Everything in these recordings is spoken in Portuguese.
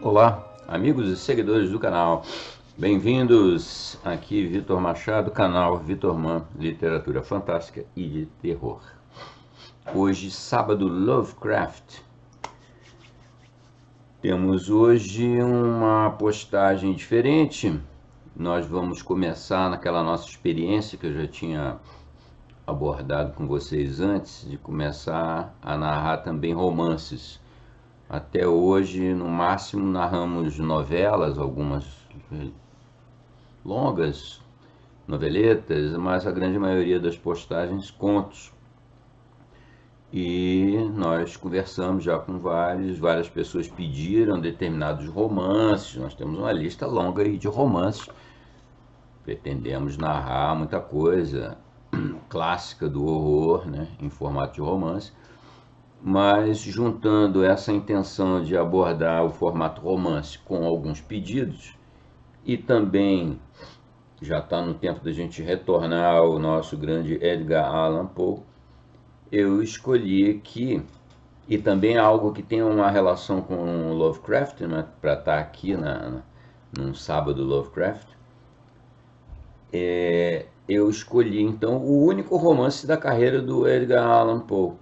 Olá, amigos e seguidores do canal. Bem-vindos aqui, Vitor Machado, canal Vitor Man, Literatura Fantástica e de Terror. Hoje, sábado, Lovecraft. Temos hoje uma postagem diferente. Nós vamos começar naquela nossa experiência que eu já tinha abordado com vocês antes de começar a narrar também romances até hoje, no máximo, narramos novelas, algumas eh, longas, noveletas, mas a grande maioria das postagens contos. E nós conversamos já com vários, várias pessoas pediram determinados romances, nós temos uma lista longa aí de romances. Pretendemos narrar muita coisa clássica do horror, né, em formato de romance mas juntando essa intenção de abordar o formato romance com alguns pedidos e também já está no tempo da gente retornar ao nosso grande Edgar Allan Poe, eu escolhi aqui, e também é algo que tem uma relação com Lovecraft, né, para estar tá aqui na, na, num sábado Lovecraft, é, eu escolhi então o único romance da carreira do Edgar Allan Poe,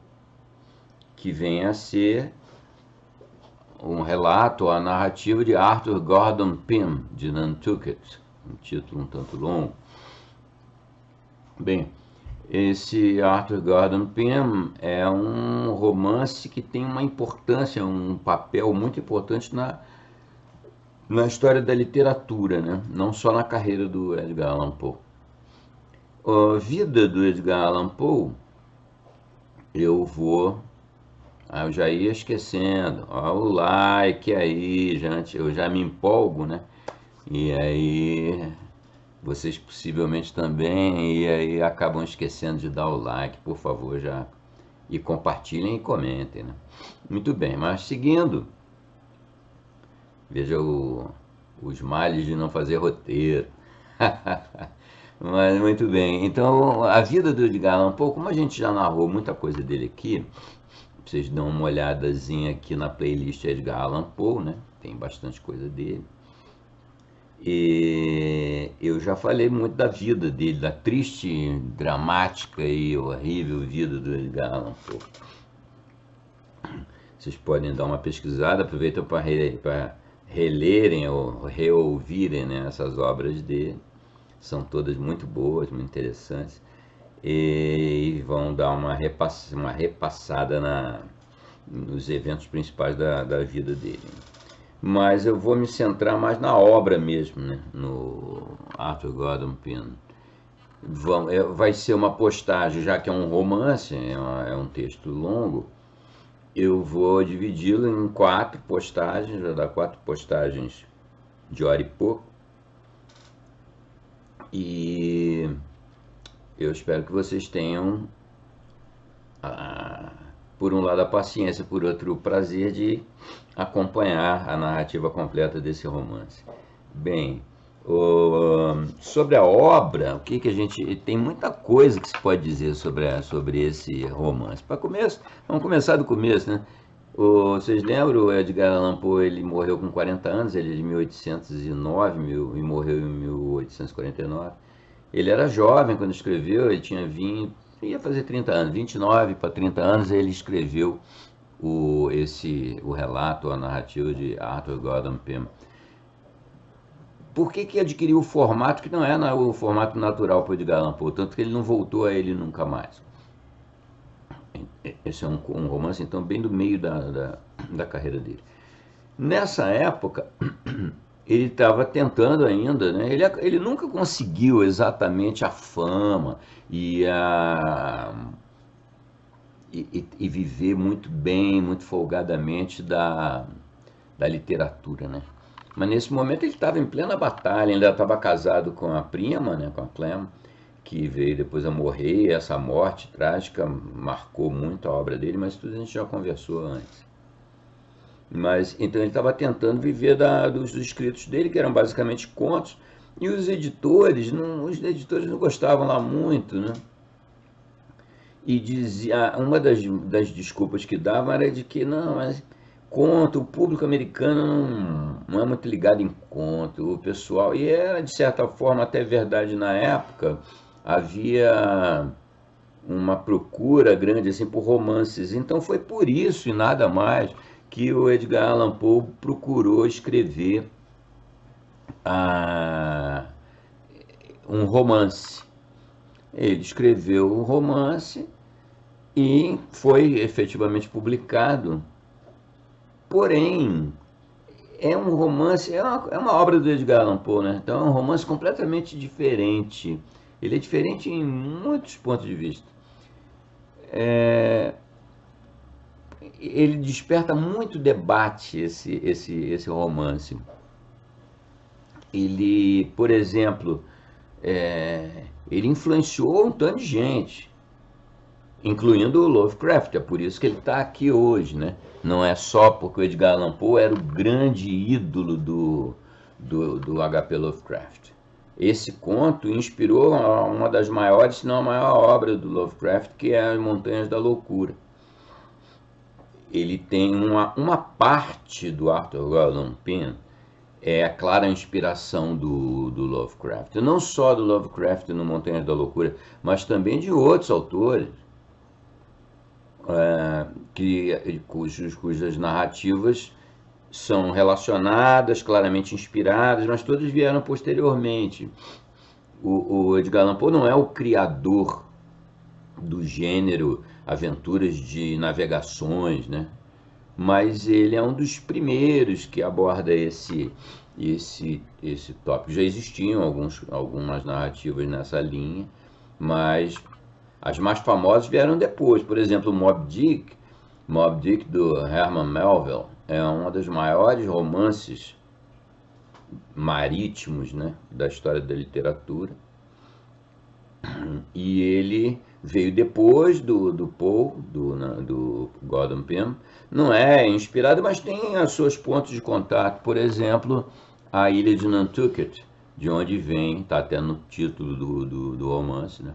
que vem a ser um relato, a narrativa de Arthur Gordon Pym, de Nantucket, um título um tanto longo. Bem, esse Arthur Gordon Pym é um romance que tem uma importância, um papel muito importante na, na história da literatura, né? não só na carreira do Edgar Allan Poe. A vida do Edgar Allan Poe, eu vou eu já ia esquecendo. Ó, o like aí, gente. Eu já me empolgo, né? E aí vocês possivelmente também e aí acabam esquecendo de dar o like, por favor, já e compartilhem e comentem, né? Muito bem, mas seguindo, veja o, os males de não fazer roteiro. mas muito bem. Então, a vida do Edgar um pouco como a gente já narrou muita coisa dele aqui, vocês dão uma olhadazinha aqui na playlist Edgar Allan Poe, né? Tem bastante coisa dele. E eu já falei muito da vida dele, da triste, dramática e horrível vida do Edgar Allan Poe. Vocês podem dar uma pesquisada, aproveitam para relerem ou reouvirem né, essas obras dele. São todas muito boas, muito interessantes e, vão dar uma, repass, uma repassada na, nos eventos principais da, da vida dele. Mas eu vou me centrar mais na obra mesmo, né? no Arthur Gordon Pym. Vão, é, vai ser uma postagem, já que é um romance, é, uma, é um texto longo, eu vou dividi-lo em quatro postagens, já dá quatro postagens de hora e pouco. E eu espero que vocês tenham, a, ah, por um lado, a paciência, por outro, o prazer de acompanhar a narrativa completa desse romance. Bem, o, sobre a obra, o que, que a gente. Tem muita coisa que se pode dizer sobre, a, sobre esse romance. Para começo, vamos começar do começo, né? O, vocês lembram, o Edgar Allan Poe ele morreu com 40 anos, ele é de 1809 mil, e morreu em 1849. Ele era jovem quando escreveu, ele tinha 20, ia fazer 30 anos, 29 para 30 anos, ele escreveu o, esse, o relato, a narrativa de Arthur Gordon Pym. Por que, que adquiriu o formato que não é o formato natural para o Edgar Allan Poe, tanto que ele não voltou a ele nunca mais? É, é, esse é um, um romance, então, bem do meio da, da, da carreira dele. Nessa época, ele estava tentando ainda, né? Ele, ele nunca conseguiu exatamente a fama e a e, e, viver muito bem, muito folgadamente da, da literatura, né? Mas nesse momento ele estava em plena batalha, ainda estava casado com a prima, né, com a Clem, que veio depois a morrer, essa morte trágica marcou muito a obra dele, mas tudo a gente já conversou antes. Mas então ele estava tentando viver da, dos, dos escritos dele, que eram basicamente contos, e os editores, não, os editores não gostavam lá muito, né? E dizia, ah, uma das, das desculpas que davam era de que não, mas conto, o público americano não, não é muito ligado em conto, o pessoal, e era de certa forma até verdade na época, havia uma procura grande assim por romances. Então foi por isso e nada mais que o Edgar Allan Poe procurou escrever a, ah, um romance. Ele escreveu um romance e foi efetivamente publicado. Porém, é um romance, é uma, é uma obra do Edgar Allan Poe, né? Então é um romance completamente diferente. Ele é diferente em muitos pontos de vista. É, ele desperta muito debate esse, esse, esse romance. Ele, por exemplo, é, ele influenciou um tanto de gente, incluindo o Lovecraft, é por isso que ele está aqui hoje, né? Não é só porque o Edgar Allan Poe era o grande ídolo do, do, do HP Lovecraft. Esse conto inspirou uma das maiores, se não a maior obra do Lovecraft, que é As Montanhas da Loucura ele tem uma, uma parte do Arthur Gordon Pym é a clara inspiração do, do Lovecraft. Não só do Lovecraft no Montanha da Loucura, mas também de outros autores é, que, cujos, cujas narrativas são relacionadas, claramente inspiradas, mas todas vieram posteriormente. O, o Edgar Allan Poe não é o criador do gênero aventuras de navegações, né? mas ele é um dos primeiros que aborda esse esse esse tópico. Já existiam alguns, algumas narrativas nessa linha, mas as mais famosas vieram depois. Por exemplo, Mob Dick, Mob Dick do Herman Melville, é um dos maiores romances marítimos, né, da história da literatura. E ele veio depois do, do Paul, do, né, do Gordon Pym. Não é inspirado, mas tem as seus pontos de contato. Por exemplo, a ilha de Nantucket, de onde vem, está até no título do, do, do romance, né?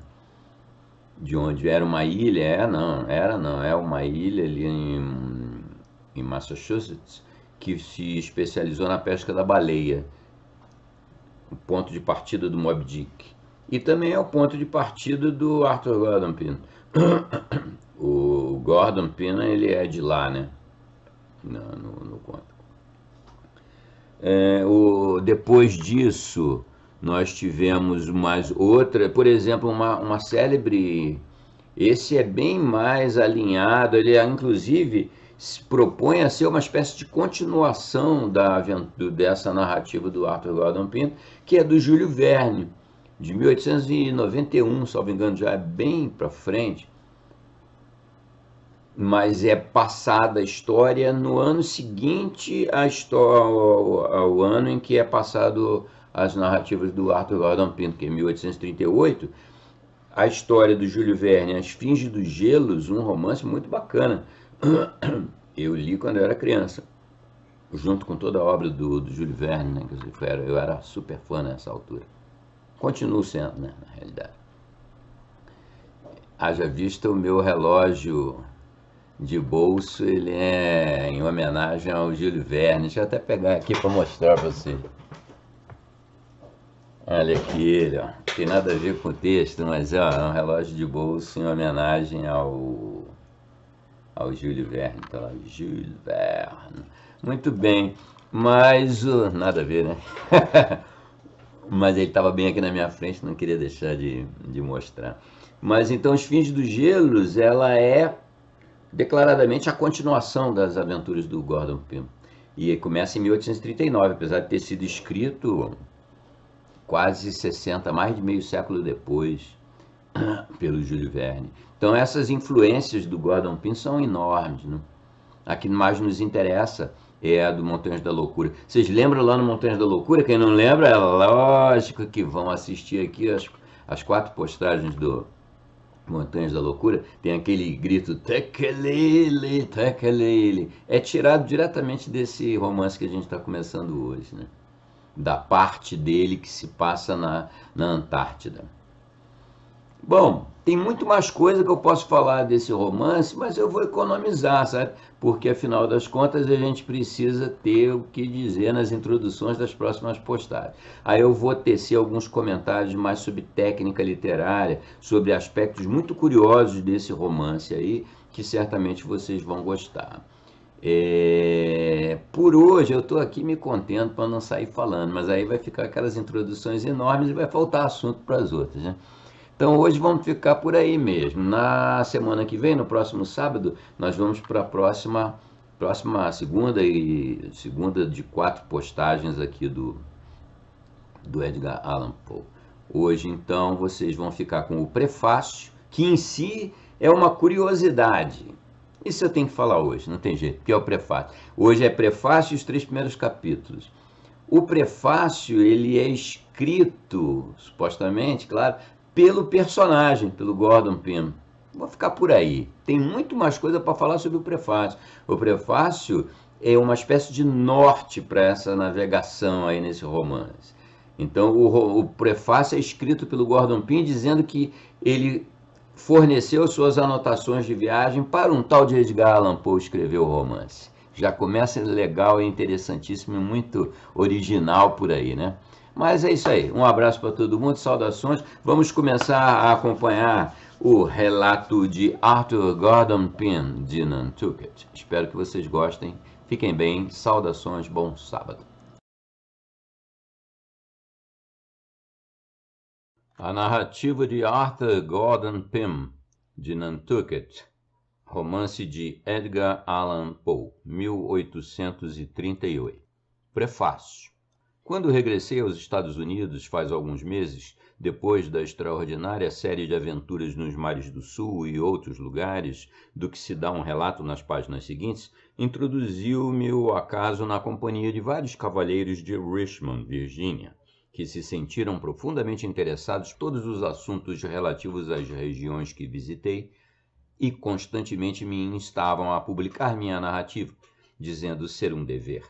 De onde era uma ilha, é não, era não, é uma ilha ali em, em Massachusetts que se especializou na pesca da baleia. O ponto de partida do Mob Dick e também é o ponto de partida do Arthur Gordon Pym. o Gordon Pym ele é de lá, né? Não, no, no conto. É, o, depois disso, nós tivemos mais outra, por exemplo, uma, uma célebre. Esse é bem mais alinhado, ele é, inclusive se propõe a ser uma espécie de continuação da, dessa narrativa do Arthur Gordon Pym, que é do Júlio Verne de 1891, salvo engano, já é bem para frente, mas é passada a história no ano seguinte ao, ao ano em que é passado as narrativas do Arthur Gordon Pinto, que é 1838, a história do Júlio Verne, As Finges dos Gelos, um romance muito bacana. Eu li quando eu era criança, junto com toda a obra do, do Júlio Verne, né? eu era super fã nessa altura. Continuo sendo, né, na realidade. Haja vista o meu relógio de bolso, ele é em homenagem ao Júlio Verne. Deixa eu até pegar aqui para mostrar para você. Olha aqui ele, ó. Tem nada a ver com o texto, mas ó, é um relógio de bolso em homenagem ao ao Júlio Verne, Então lá, Júlio Verne. Muito bem, mas uh, nada a ver, né? mas ele estava bem aqui na minha frente, não queria deixar de, de mostrar. Mas então, os Fins dos Gelos, ela é declaradamente a continuação das aventuras do Gordon Pym. E começa em 1839, apesar de ter sido escrito quase 60, mais de meio século depois, pelo Júlio Verne. Então essas influências do Gordon Pym são enormes. Né? A que mais nos interessa é a do Montanhas da Loucura. Vocês lembram lá no Montanhas da Loucura? Quem não lembra, é lógico que vão assistir aqui as, as quatro postagens do Montanhas da Loucura. Tem aquele grito tekelele, tekelele. É tirado diretamente desse romance que a gente está começando hoje, né? da parte dele que se passa na, na Antártida. Bom, tem muito mais coisa que eu posso falar desse romance, mas eu vou economizar, sabe? Porque afinal das contas a gente precisa ter o que dizer nas introduções das próximas postagens. Aí eu vou tecer alguns comentários mais sobre técnica literária, sobre aspectos muito curiosos desse romance aí, que certamente vocês vão gostar. É... Por hoje eu estou aqui me contendo para não sair falando, mas aí vai ficar aquelas introduções enormes e vai faltar assunto para as outras, né? Então hoje vamos ficar por aí mesmo. Na semana que vem, no próximo sábado, nós vamos para a próxima, próxima segunda e segunda de quatro postagens aqui do, do Edgar Allan Poe. Hoje então vocês vão ficar com o prefácio, que em si é uma curiosidade. Isso eu tenho que falar hoje, não tem jeito, porque é o prefácio. Hoje é prefácio e os três primeiros capítulos. O prefácio ele é escrito, supostamente, claro, pelo personagem, pelo Gordon Pym. Vou ficar por aí. Tem muito mais coisa para falar sobre o prefácio. O prefácio é uma espécie de norte para essa navegação aí nesse romance. Então, o, o, prefácio é escrito pelo Gordon Pym dizendo que ele forneceu suas anotações de viagem para um tal de Edgar Allan Poe escrever o romance. Já começa legal e interessantíssimo e muito original por aí, né? Mas é isso aí. Um abraço para todo mundo, saudações. Vamos começar a acompanhar o relato de Arthur Gordon Pym de Nantucket. Espero que vocês gostem. Fiquem bem, saudações, bom sábado. A narrativa de Arthur Gordon Pym de Nantucket, romance de Edgar Allan Poe, 1838. Prefácio. Quando regressei aos Estados Unidos faz alguns meses, depois da extraordinária série de aventuras nos mares do Sul e outros lugares, do que se dá um relato nas páginas seguintes, introduziu-me o acaso na companhia de vários cavalheiros de Richmond, Virgínia, que se sentiram profundamente interessados todos os assuntos relativos às regiões que visitei e constantemente me instavam a publicar minha narrativa, dizendo ser um dever.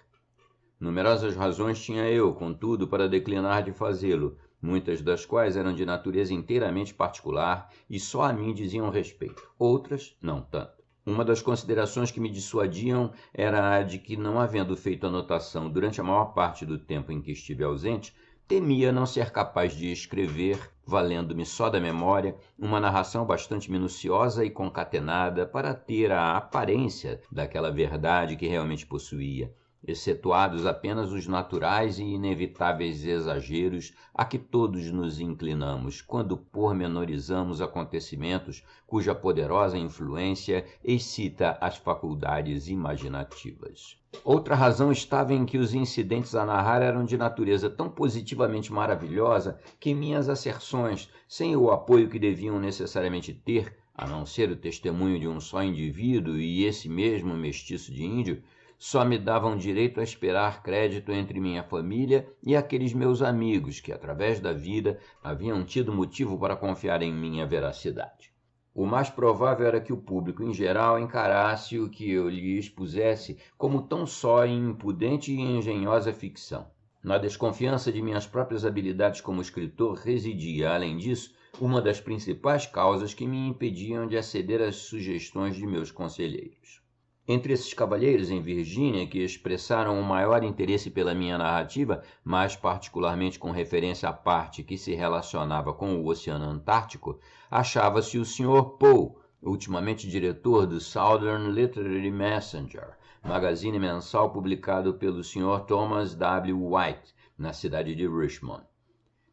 Numerosas razões tinha eu, contudo, para declinar de fazê-lo, muitas das quais eram de natureza inteiramente particular e só a mim diziam respeito, outras não tanto. Uma das considerações que me dissuadiam era a de que, não havendo feito anotação durante a maior parte do tempo em que estive ausente, temia não ser capaz de escrever, valendo-me só da memória, uma narração bastante minuciosa e concatenada para ter a aparência daquela verdade que realmente possuía, excetuados apenas os naturais e inevitáveis exageros a que todos nos inclinamos quando pormenorizamos acontecimentos cuja poderosa influência excita as faculdades imaginativas. Outra razão estava em que os incidentes a narrar eram de natureza tão positivamente maravilhosa que minhas asserções, sem o apoio que deviam necessariamente ter, a não ser o testemunho de um só indivíduo e esse mesmo mestiço de índio, só me davam direito a esperar crédito entre minha família e aqueles meus amigos que, através da vida, haviam tido motivo para confiar em minha veracidade. O mais provável era que o público em geral encarasse o que eu lhe expusesse como tão só impudente e engenhosa ficção. Na desconfiança de minhas próprias habilidades como escritor residia, além disso, uma das principais causas que me impediam de aceder às sugestões de meus conselheiros. Entre esses cavalheiros em Virgínia que expressaram o maior interesse pela minha narrativa, mais particularmente com referência à parte que se relacionava com o Oceano Antártico, achava-se o Sr. Poe, ultimamente diretor do Southern Literary Messenger, magazine mensal publicado pelo Sr. Thomas W. White, na cidade de Richmond.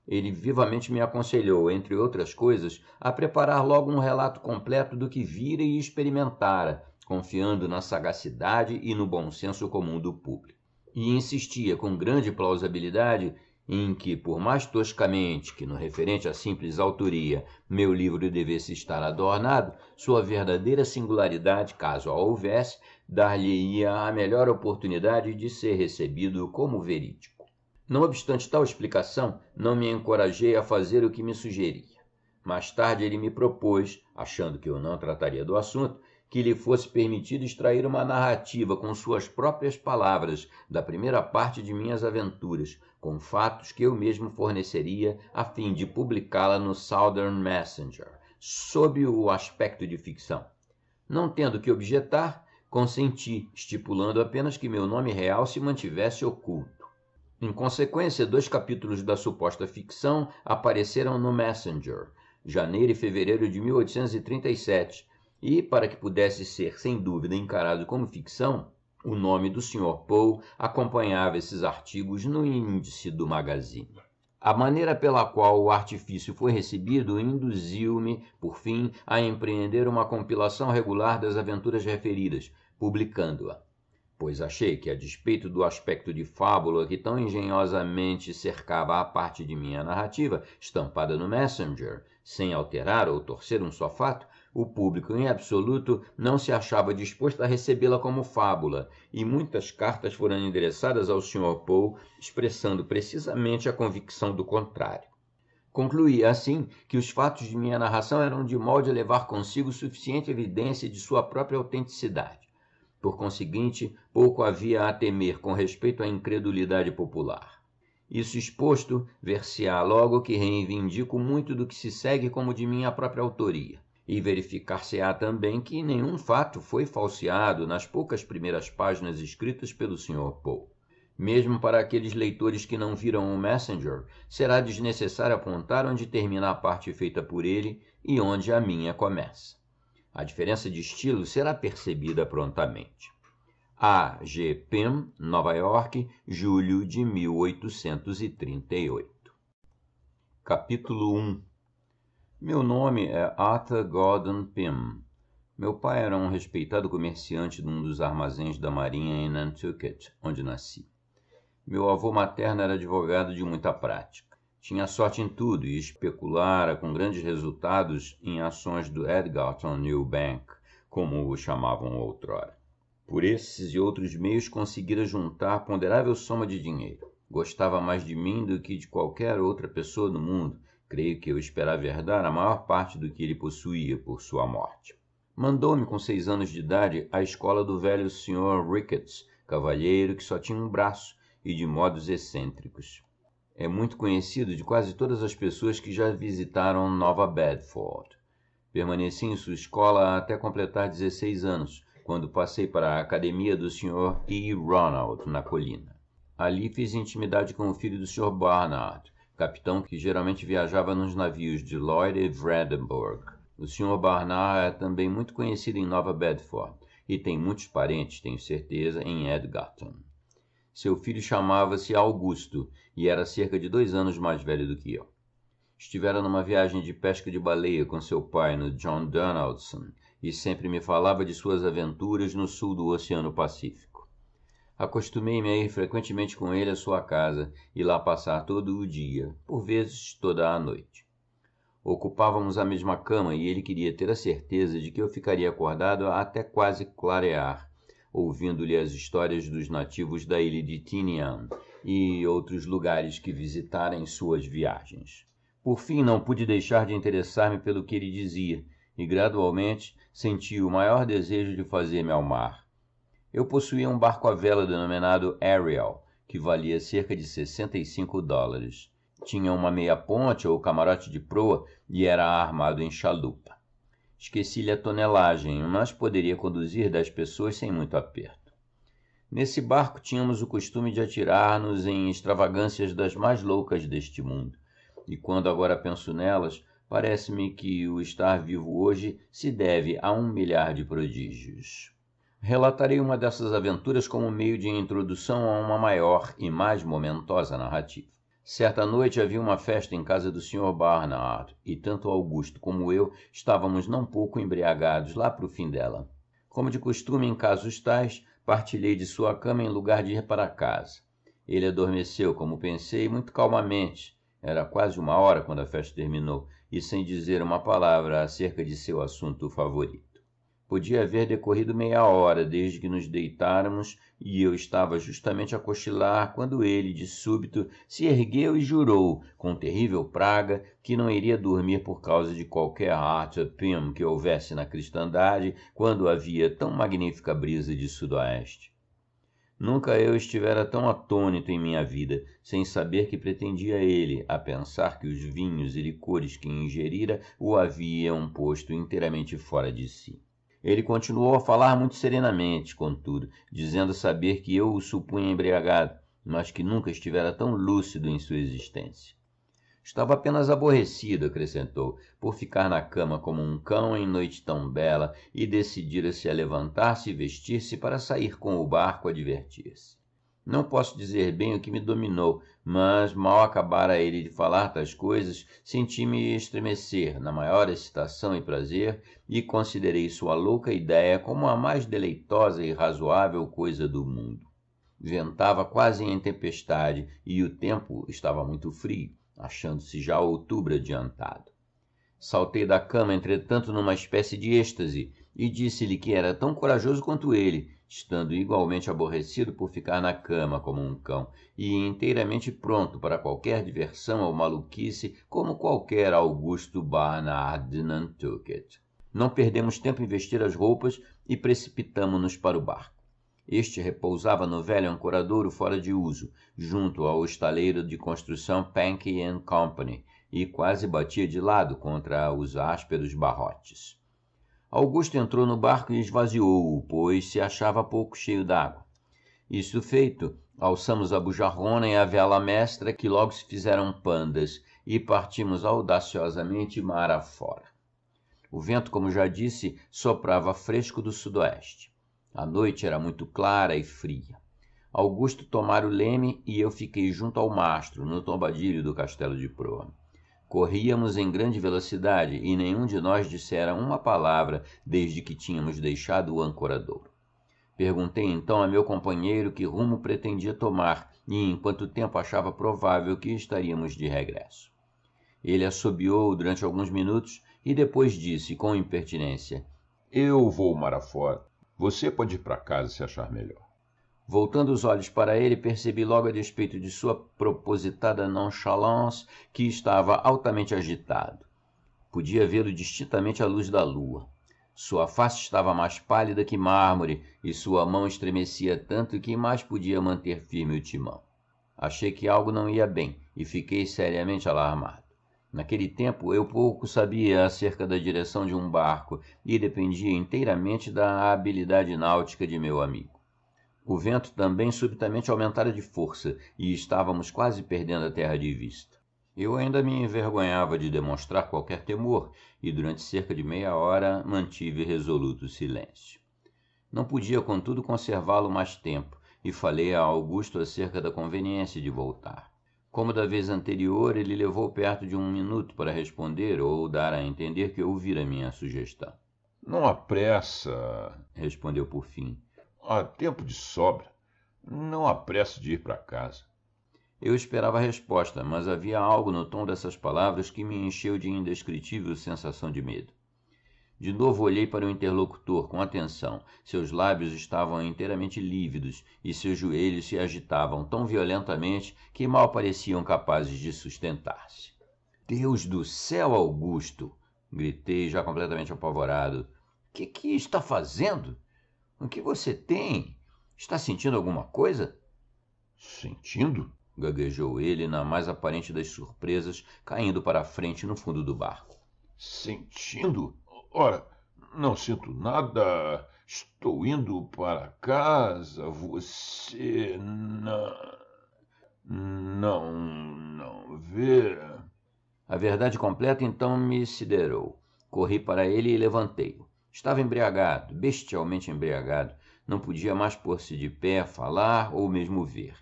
Ele vivamente me aconselhou, entre outras coisas, a preparar logo um relato completo do que vira e experimentara, confiando na sagacidade e no bom senso comum do público. E insistia com grande plausibilidade em que, por mais toscamente que no referente à simples autoria meu livro devesse estar adornado, sua verdadeira singularidade, caso a houvesse, dar-lhe-ia a melhor oportunidade de ser recebido como verídico. Não obstante tal explicação, não me encorajei a fazer o que me sugeria. Mais tarde ele me propôs, achando que eu não trataria do assunto, que lhe fosse permitido extrair uma narrativa com suas próprias palavras da primeira parte de minhas aventuras, com fatos que eu mesmo forneceria a fim de publicá-la no Southern Messenger, sob o aspecto de ficção. Não tendo que objetar, consenti, estipulando apenas que meu nome real se mantivesse oculto. Em consequência, dois capítulos da suposta ficção apareceram no Messenger, janeiro e fevereiro de 1837, e para que pudesse ser, sem dúvida, encarado como ficção, o nome do Sr. Poe acompanhava esses artigos no índice do magazine. A maneira pela qual o artifício foi recebido induziu-me, por fim, a empreender uma compilação regular das aventuras referidas, publicando-a. Pois achei que, a despeito do aspecto de fábula que tão engenhosamente cercava a parte de minha narrativa, estampada no Messenger, sem alterar ou torcer um só fato, o público, em absoluto, não se achava disposto a recebê-la como fábula, e muitas cartas foram endereçadas ao Sr. Poe, expressando precisamente a convicção do contrário. Concluí, assim, que os fatos de minha narração eram de molde a levar consigo suficiente evidência de sua própria autenticidade. Por conseguinte, pouco havia a temer com respeito à incredulidade popular. Isso exposto, ver-se-á logo que reivindico muito do que se segue como de minha própria autoria e verificar-se-á também que nenhum fato foi falseado nas poucas primeiras páginas escritas pelo Sr. Poe. Mesmo para aqueles leitores que não viram o Messenger, será desnecessário apontar onde termina a parte feita por ele e onde a minha começa. A diferença de estilo será percebida prontamente. A. G. Pym, Nova York, julho de 1838. Capítulo 1 meu nome é Arthur Gordon Pym. Meu pai era um respeitado comerciante de um dos armazéns da Marinha em Nantucket, onde nasci. Meu avô materno era advogado de muita prática. Tinha sorte em tudo e especulara com grandes resultados em ações do Edgarton New Bank, como o chamavam outrora. Por esses e outros meios conseguira juntar ponderável soma de dinheiro. Gostava mais de mim do que de qualquer outra pessoa no mundo Creio que eu esperava herdar a maior parte do que ele possuía por sua morte. Mandou-me com seis anos de idade à escola do velho Sr. Ricketts, cavalheiro que só tinha um braço e de modos excêntricos. É muito conhecido de quase todas as pessoas que já visitaram Nova Bedford. Permaneci em sua escola até completar 16 anos, quando passei para a academia do Sr. E. Ronald, na colina. Ali fiz intimidade com o filho do Sr. Barnard, capitão que geralmente viajava nos navios de Lloyd e Vredenburg. O Sr. Barnard é também muito conhecido em Nova Bedford e tem muitos parentes, tenho certeza, em Edgarton. Seu filho chamava-se Augusto e era cerca de dois anos mais velho do que eu. Estivera numa viagem de pesca de baleia com seu pai no John Donaldson e sempre me falava de suas aventuras no sul do Oceano Pacífico. Acostumei-me a ir frequentemente com ele à sua casa e lá passar todo o dia, por vezes toda a noite. Ocupávamos a mesma cama e ele queria ter a certeza de que eu ficaria acordado até quase clarear, ouvindo-lhe as histórias dos nativos da ilha de Tinian e outros lugares que visitara em suas viagens. Por fim, não pude deixar de interessar-me pelo que ele dizia e gradualmente senti o maior desejo de fazer-me ao mar eu possuía um barco à vela denominado Ariel, que valia cerca de 65 dólares. Tinha uma meia-ponte ou camarote de proa e era armado em chalupa. Esqueci-lhe a tonelagem, mas poderia conduzir dez pessoas sem muito aperto. Nesse barco tínhamos o costume de atirar-nos em extravagâncias das mais loucas deste mundo, e quando agora penso nelas, parece-me que o estar vivo hoje se deve a um milhar de prodígios. Relatarei uma dessas aventuras como meio de introdução a uma maior e mais momentosa narrativa. Certa noite havia uma festa em casa do Sr. Barnard, e tanto Augusto como eu estávamos não pouco embriagados lá para o fim dela. Como de costume em casos tais, partilhei de sua cama em lugar de ir para casa. Ele adormeceu, como pensei, muito calmamente. Era quase uma hora quando a festa terminou, e sem dizer uma palavra acerca de seu assunto favorito. Podia haver decorrido meia hora desde que nos deitáramos, e eu estava justamente a cochilar quando ele, de súbito, se ergueu e jurou, com terrível praga, que não iria dormir por causa de qualquer arte pim que houvesse na cristandade quando havia tão magnífica brisa de sudoeste. Nunca eu estivera tão atônito em minha vida, sem saber que pretendia ele, a pensar que os vinhos e licores que ingerira o haviam posto inteiramente fora de si. Ele continuou a falar muito serenamente, contudo, dizendo saber que eu o supunha embriagado, mas que nunca estivera tão lúcido em sua existência. Estava apenas aborrecido, acrescentou, por ficar na cama como um cão em noite tão bela e decidira-se a levantar-se e vestir-se para sair com o barco a divertir-se. Não posso dizer bem o que me dominou, mas, mal acabara ele de falar tais coisas, senti-me estremecer, na maior excitação e prazer, e considerei sua louca ideia como a mais deleitosa e razoável coisa do mundo. Ventava quase em tempestade, e o tempo estava muito frio, achando-se já outubro adiantado. Saltei da cama, entretanto, numa espécie de êxtase, e disse-lhe que era tão corajoso quanto ele, estando igualmente aborrecido por ficar na cama como um cão e inteiramente pronto para qualquer diversão ou maluquice, como qualquer Augusto Barnard Nantucket. Não perdemos tempo em vestir as roupas e precipitamo-nos para o barco. Este repousava no velho ancoradouro fora de uso, junto ao estaleiro de construção Pankey and Company, e quase batia de lado contra os ásperos barrotes. Augusto entrou no barco e esvaziou-o, pois se achava pouco cheio d'água. Isso feito, alçamos a bujarrona e a vela mestra, que logo se fizeram pandas, e partimos audaciosamente mar afora. O vento, como já disse, soprava fresco do sudoeste. A noite era muito clara e fria. Augusto tomara o leme e eu fiquei junto ao mastro, no tombadilho do castelo de proa. Corríamos em grande velocidade e nenhum de nós dissera uma palavra desde que tínhamos deixado o ancorador. Perguntei então a meu companheiro que rumo pretendia tomar e em quanto tempo achava provável que estaríamos de regresso. Ele assobiou durante alguns minutos e depois disse com impertinência: Eu vou mar afora. Você pode ir para casa se achar melhor. Voltando os olhos para ele, percebi logo a despeito de sua propositada nonchalance que estava altamente agitado. Podia vê-lo distintamente à luz da lua. Sua face estava mais pálida que mármore e sua mão estremecia tanto que mais podia manter firme o timão. Achei que algo não ia bem e fiquei seriamente alarmado. Naquele tempo eu pouco sabia acerca da direção de um barco e dependia inteiramente da habilidade náutica de meu amigo. O vento também subitamente aumentara de força e estávamos quase perdendo a terra de vista. Eu ainda me envergonhava de demonstrar qualquer temor e durante cerca de meia hora mantive resoluto silêncio. Não podia, contudo, conservá-lo mais tempo e falei a Augusto acerca da conveniência de voltar. Como da vez anterior, ele levou perto de um minuto para responder ou dar a entender que ouvira minha sugestão. Não há pressa, respondeu por fim. Há tempo de sobra. Não há pressa de ir para casa. Eu esperava a resposta, mas havia algo no tom dessas palavras que me encheu de indescritível sensação de medo. De novo olhei para o interlocutor com atenção. Seus lábios estavam inteiramente lívidos e seus joelhos se agitavam tão violentamente que mal pareciam capazes de sustentar-se. Deus do céu, Augusto! gritei já completamente apavorado. Que que está fazendo? O que você tem? Está sentindo alguma coisa? Sentindo? gaguejou ele na mais aparente das surpresas, caindo para a frente no fundo do barco. Sentindo? Ora, não sinto nada. Estou indo para casa. Você não. Não, não vê. A verdade completa então me siderou. Corri para ele e levantei-o. Estava embriagado, bestialmente embriagado. Não podia mais pôr-se de pé, falar ou mesmo ver.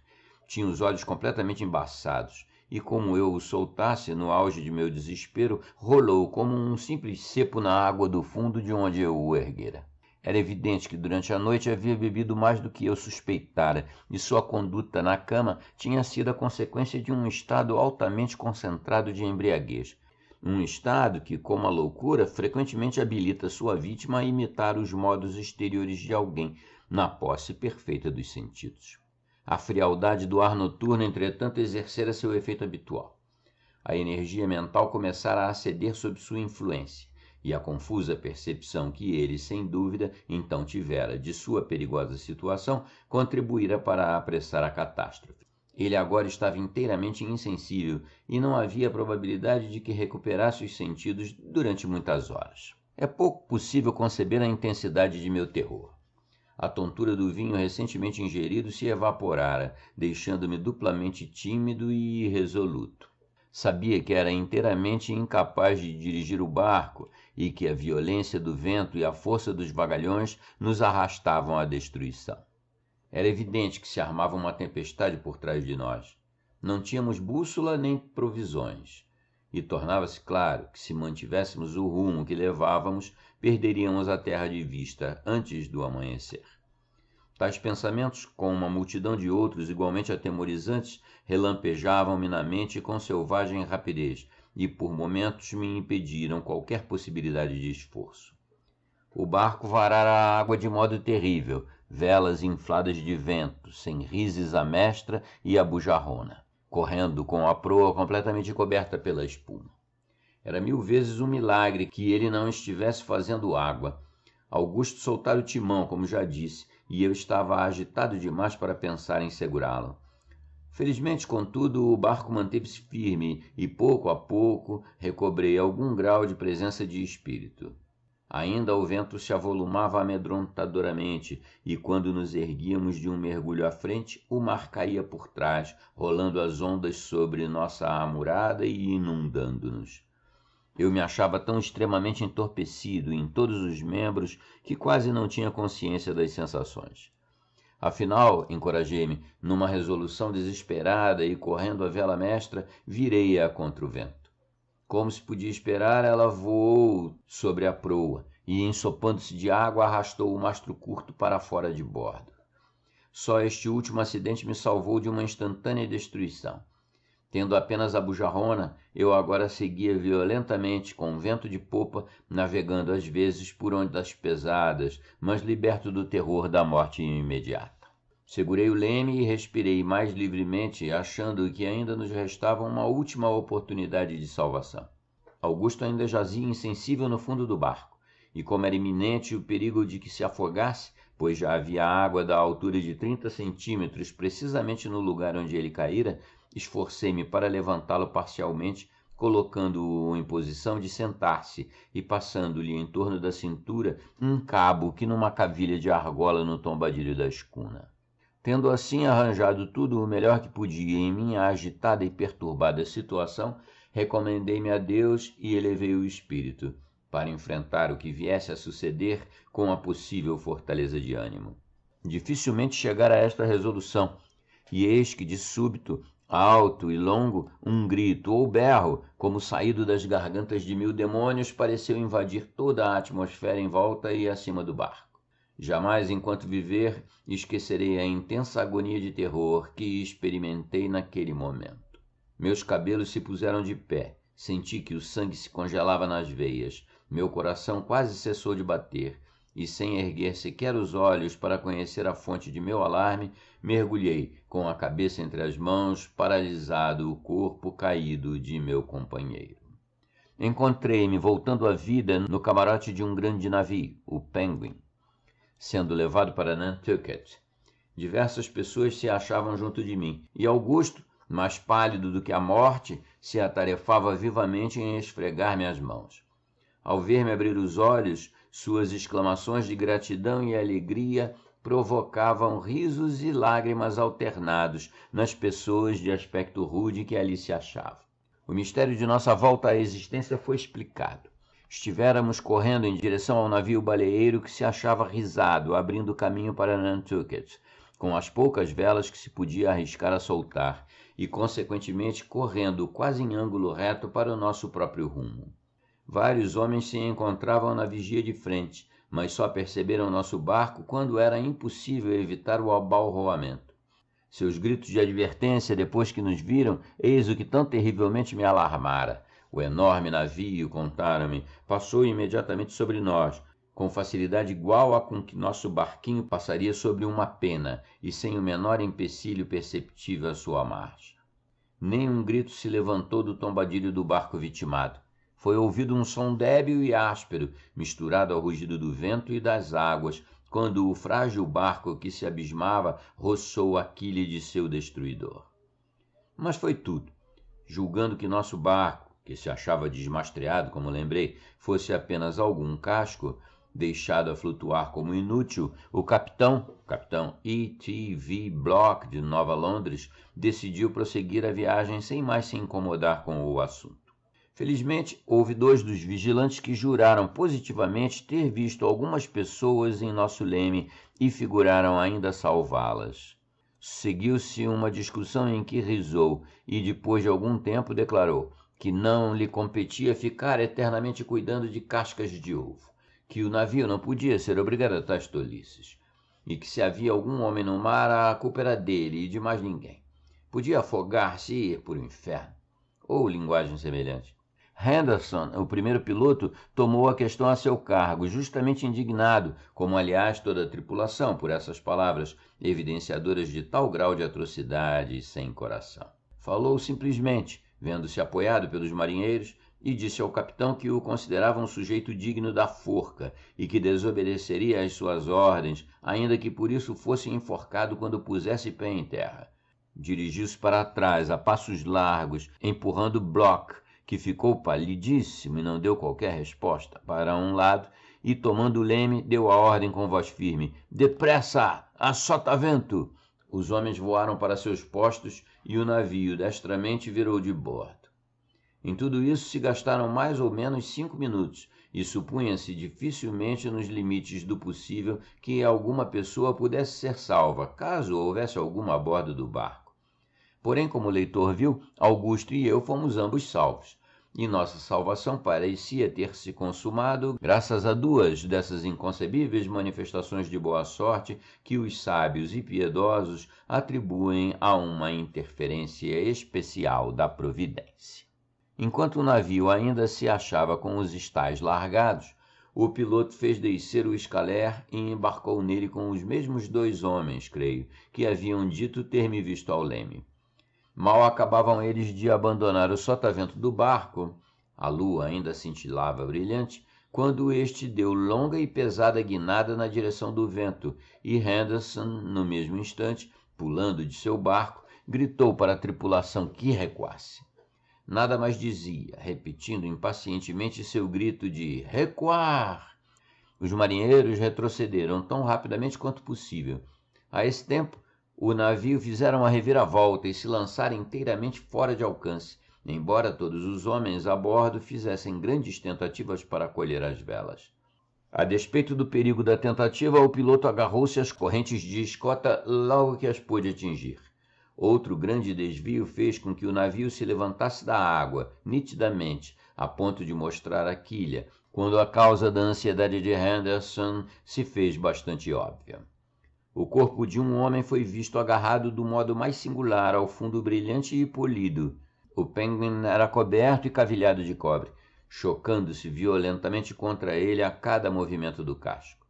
Tinha os olhos completamente embaçados e, como eu o soltasse no auge de meu desespero, rolou como um simples cepo na água do fundo de onde eu o erguera. Era evidente que durante a noite havia bebido mais do que eu suspeitara, e sua conduta na cama tinha sido a consequência de um estado altamente concentrado de embriaguez um Estado que, como a loucura, frequentemente habilita sua vítima a imitar os modos exteriores de alguém, na posse perfeita dos sentidos. A frialdade do ar noturno, entretanto, exercera seu efeito habitual. A energia mental começara a ceder sob sua influência, e a confusa percepção que ele, sem dúvida, então tivera de sua perigosa situação contribuíra para apressar a catástrofe. Ele agora estava inteiramente insensível e não havia probabilidade de que recuperasse os sentidos durante muitas horas. É pouco possível conceber a intensidade de meu terror. A tontura do vinho recentemente ingerido se evaporara, deixando-me duplamente tímido e irresoluto. Sabia que era inteiramente incapaz de dirigir o barco e que a violência do vento e a força dos vagalhões nos arrastavam à destruição era evidente que se armava uma tempestade por trás de nós. Não tínhamos bússola nem provisões, e tornava-se claro que se mantivéssemos o rumo que levávamos, perderíamos a terra de vista antes do amanhecer. Tais pensamentos, com uma multidão de outros igualmente atemorizantes, relampejavam-me na mente com selvagem rapidez e por momentos me impediram qualquer possibilidade de esforço. O barco varara a água de modo terrível, velas infladas de vento sem rises à mestra e à bujarrona correndo com a proa completamente coberta pela espuma era mil vezes um milagre que ele não estivesse fazendo água augusto soltara o timão como já disse e eu estava agitado demais para pensar em segurá lo felizmente contudo o barco manteve-se firme e pouco a pouco recobrei algum grau de presença de espírito Ainda o vento se avolumava amedrontadoramente, e quando nos erguíamos de um mergulho à frente, o mar caía por trás, rolando as ondas sobre nossa amurada e inundando-nos. Eu me achava tão extremamente entorpecido em todos os membros que quase não tinha consciência das sensações. Afinal, encorajei-me, numa resolução desesperada e correndo a vela mestra, virei-a contra o vento. Como se podia esperar, ela voou sobre a proa e, ensopando-se de água, arrastou o mastro curto para fora de bordo. Só este último acidente me salvou de uma instantânea destruição. Tendo apenas a bujarrona, eu agora seguia violentamente com o vento de popa, navegando às vezes por ondas pesadas, mas liberto do terror da morte imediata. Segurei o leme e respirei mais livremente, achando que ainda nos restava uma última oportunidade de salvação. Augusto ainda jazia insensível no fundo do barco, e como era iminente o perigo de que se afogasse, pois já havia água da altura de 30 centímetros precisamente no lugar onde ele caíra, esforcei-me para levantá-lo parcialmente, colocando-o em posição de sentar-se e passando-lhe em torno da cintura um cabo que numa cavilha de argola no tombadilho da escuna. Tendo assim arranjado tudo o melhor que podia em minha agitada e perturbada situação, recomendei-me a Deus e elevei o espírito, para enfrentar o que viesse a suceder com a possível fortaleza de ânimo. Dificilmente chegara a esta resolução, e eis que de súbito, alto e longo, um grito ou berro, como saído das gargantas de mil demônios, pareceu invadir toda a atmosfera em volta e acima do barco. Jamais, enquanto viver, esquecerei a intensa agonia de terror que experimentei naquele momento. Meus cabelos se puseram de pé, senti que o sangue se congelava nas veias, meu coração quase cessou de bater, e sem erguer sequer os olhos para conhecer a fonte de meu alarme, mergulhei, com a cabeça entre as mãos, paralisado o corpo caído de meu companheiro. Encontrei-me voltando à vida no camarote de um grande navio, o Penguin sendo levado para Nantucket. Diversas pessoas se achavam junto de mim, e Augusto, mais pálido do que a morte, se atarefava vivamente em esfregar-me as mãos. Ao ver-me abrir os olhos, suas exclamações de gratidão e alegria provocavam risos e lágrimas alternados nas pessoas de aspecto rude que ali se achavam. O mistério de nossa volta à existência foi explicado. Estivéramos correndo em direção ao navio baleeiro que se achava risado, abrindo caminho para Nantucket, com as poucas velas que se podia arriscar a soltar, e consequentemente correndo quase em ângulo reto para o nosso próprio rumo. Vários homens se encontravam na vigia de frente, mas só perceberam nosso barco quando era impossível evitar o abalroamento. Seus gritos de advertência depois que nos viram, eis o que tão terrivelmente me alarmara. O enorme navio, contaram-me, passou imediatamente sobre nós, com facilidade igual a com que nosso barquinho passaria sobre uma pena, e sem o menor empecilho perceptível à sua marcha. Nem um grito se levantou do tombadilho do barco vitimado. Foi ouvido um som débil e áspero, misturado ao rugido do vento e das águas, quando o frágil barco que se abismava roçou a quilha de seu destruidor. Mas foi tudo. Julgando que nosso barco, que se achava desmastreado, como lembrei, fosse apenas algum casco, deixado a flutuar como inútil, o capitão, capitão E.T.V. Block de Nova Londres, decidiu prosseguir a viagem sem mais se incomodar com o assunto. Felizmente, houve dois dos vigilantes que juraram positivamente ter visto algumas pessoas em nosso leme e figuraram ainda salvá-las. Seguiu-se uma discussão em que risou e, depois de algum tempo, declarou: que não lhe competia ficar eternamente cuidando de cascas de ovo, que o navio não podia ser obrigado a tais tolices, e que se havia algum homem no mar, a culpa era dele e de mais ninguém. Podia afogar-se e ir por o inferno, ou linguagem semelhante. Henderson, o primeiro piloto, tomou a questão a seu cargo, justamente indignado, como aliás toda a tripulação, por essas palavras, evidenciadoras de tal grau de atrocidade e sem coração. Falou simplesmente, vendo-se apoiado pelos marinheiros, e disse ao capitão que o considerava um sujeito digno da forca e que desobedeceria às suas ordens, ainda que por isso fosse enforcado quando pusesse pé em terra. Dirigiu-se para trás, a passos largos, empurrando Block, que ficou palidíssimo e não deu qualquer resposta, para um lado, e tomando o leme, deu a ordem com voz firme: Depressa! Açota vento! Os homens voaram para seus postos e o navio destramente virou de bordo. Em tudo isso se gastaram mais ou menos cinco minutos e supunha-se dificilmente nos limites do possível que alguma pessoa pudesse ser salva, caso houvesse alguma a bordo do barco. Porém, como o leitor viu, Augusto e eu fomos ambos salvos e nossa salvação parecia ter se consumado graças a duas dessas inconcebíveis manifestações de boa sorte que os sábios e piedosos atribuem a uma interferência especial da providência. Enquanto o navio ainda se achava com os estais largados, o piloto fez descer o escaler e embarcou nele com os mesmos dois homens, creio, que haviam dito ter me visto ao leme. Mal acabavam eles de abandonar o sotavento do barco, a lua ainda cintilava brilhante, quando este deu longa e pesada guinada na direção do vento, e Henderson, no mesmo instante, pulando de seu barco, gritou para a tripulação que recuasse. Nada mais dizia, repetindo impacientemente seu grito de recuar. Os marinheiros retrocederam tão rapidamente quanto possível. A esse tempo, o navio fizeram uma reviravolta e se lançaram inteiramente fora de alcance, embora todos os homens a bordo fizessem grandes tentativas para colher as velas. A despeito do perigo da tentativa, o piloto agarrou-se às correntes de escota logo que as pôde atingir. Outro grande desvio fez com que o navio se levantasse da água, nitidamente, a ponto de mostrar a quilha, quando a causa da ansiedade de Henderson se fez bastante óbvia. O corpo de um homem foi visto agarrado do modo mais singular ao fundo brilhante e polido. O penguin era coberto e cavilhado de cobre, chocando-se violentamente contra ele a cada movimento do casco.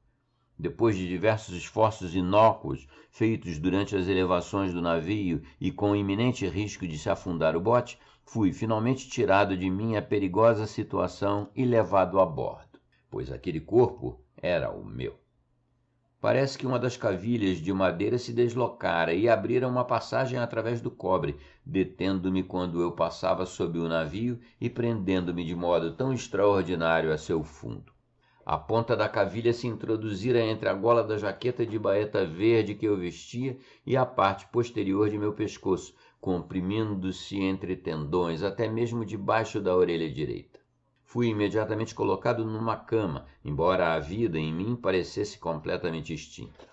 Depois de diversos esforços inócuos feitos durante as elevações do navio e com iminente risco de se afundar o bote, fui finalmente tirado de minha perigosa situação e levado a bordo, pois aquele corpo era o meu. Parece que uma das cavilhas de madeira se deslocara e abrira uma passagem através do cobre, detendo-me quando eu passava sob o navio e prendendo-me de modo tão extraordinário a seu fundo. A ponta da cavilha se introduzira entre a gola da jaqueta de baeta verde que eu vestia e a parte posterior de meu pescoço, comprimindo-se entre tendões, até mesmo debaixo da orelha direita. Fui imediatamente colocado numa cama, embora a vida em mim parecesse completamente extinta.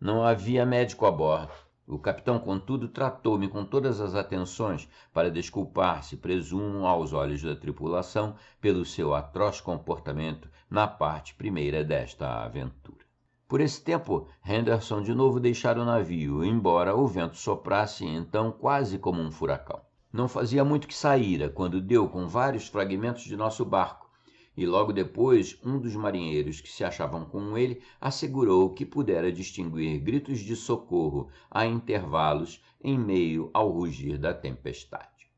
Não havia médico a bordo. O capitão, contudo, tratou-me com todas as atenções para desculpar-se, presumo, aos olhos da tripulação, pelo seu atroz comportamento na parte primeira desta aventura. Por esse tempo, Henderson de novo deixara o navio, embora o vento soprasse então quase como um furacão. Não fazia muito que saíra, quando deu com vários fragmentos de nosso barco, e logo depois um dos marinheiros que se achavam com ele assegurou que pudera distinguir gritos de socorro a intervalos em meio ao rugir da tempestade.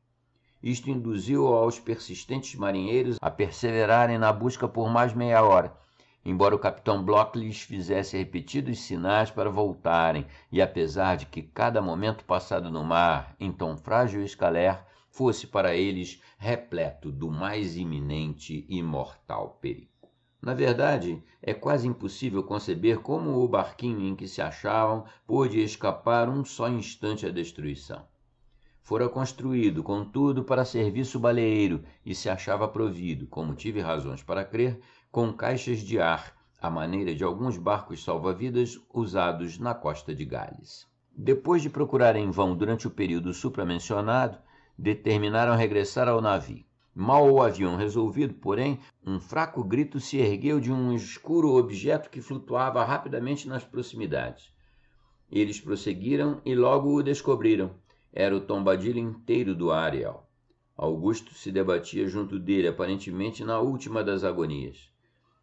Isto induziu aos persistentes marinheiros a perseverarem na busca por mais meia hora, embora o capitão Block lhes fizesse repetidos sinais para voltarem, e apesar de que cada momento passado no mar, em tão frágil escaler, fosse para eles repleto do mais iminente e mortal perigo. Na verdade, é quase impossível conceber como o barquinho em que se achavam pôde escapar um só instante à destruição. Fora construído, contudo, para serviço baleeiro e se achava provido, como tive razões para crer, com caixas de ar, à maneira de alguns barcos salva-vidas usados na costa de Gales. Depois de procurar em vão durante o período supramencionado, determinaram regressar ao navio. Mal o haviam resolvido, porém, um fraco grito se ergueu de um escuro objeto que flutuava rapidamente nas proximidades. Eles prosseguiram e logo o descobriram. Era o tombadilho inteiro do Ariel. Augusto se debatia junto dele, aparentemente na última das agonias.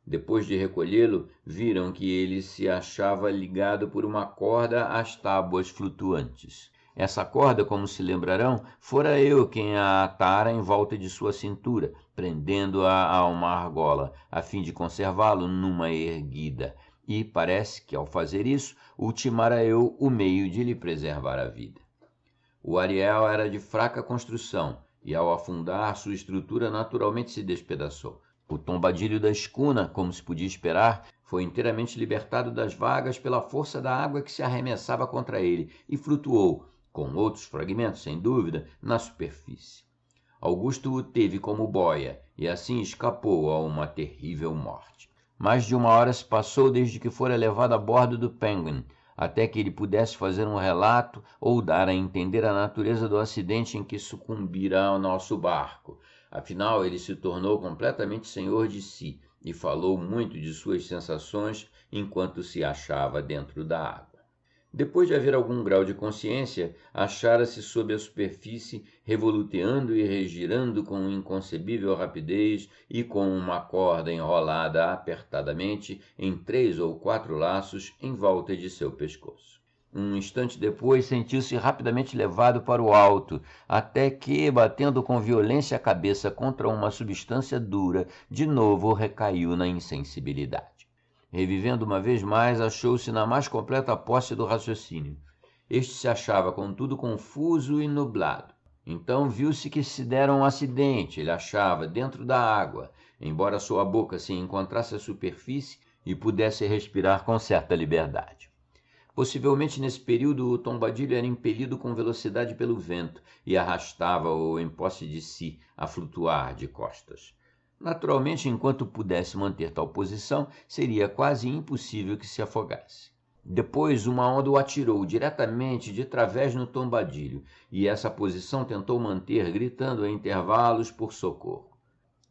Depois de recolhê-lo, viram que ele se achava ligado por uma corda às tábuas flutuantes. Essa corda, como se lembrarão, fora eu quem a atara em volta de sua cintura, prendendo-a a uma argola, a fim de conservá-lo numa erguida. E parece que, ao fazer isso, ultimara eu o meio de lhe preservar a vida. O Ariel era de fraca construção, e ao afundar, sua estrutura naturalmente se despedaçou. O tombadilho da escuna, como se podia esperar, foi inteiramente libertado das vagas pela força da água que se arremessava contra ele e flutuou, com outros fragmentos, sem dúvida, na superfície. Augusto o teve como boia e assim escapou a uma terrível morte. Mais de uma hora se passou desde que fora levado a bordo do Penguin, até que ele pudesse fazer um relato ou dar a entender a natureza do acidente em que sucumbira ao nosso barco Afinal, ele se tornou completamente senhor de si e falou muito de suas sensações enquanto se achava dentro da água. Depois de haver algum grau de consciência, achara-se sob a superfície, revoluteando e regirando com inconcebível rapidez e com uma corda enrolada apertadamente em três ou quatro laços em volta de seu pescoço. Um instante depois, sentiu-se rapidamente levado para o alto, até que, batendo com violência a cabeça contra uma substância dura, de novo recaiu na insensibilidade. Revivendo uma vez mais, achou-se na mais completa posse do raciocínio. Este se achava, contudo, confuso e nublado. Então viu-se que se dera um acidente, ele achava, dentro da água, embora sua boca se encontrasse à superfície e pudesse respirar com certa liberdade. Possivelmente nesse período o tombadilho era impelido com velocidade pelo vento e arrastava-o em posse de si a flutuar de costas. Naturalmente, enquanto pudesse manter tal posição, seria quase impossível que se afogasse. Depois, uma onda o atirou diretamente de través no tombadilho, e essa posição tentou manter, gritando a intervalos por socorro.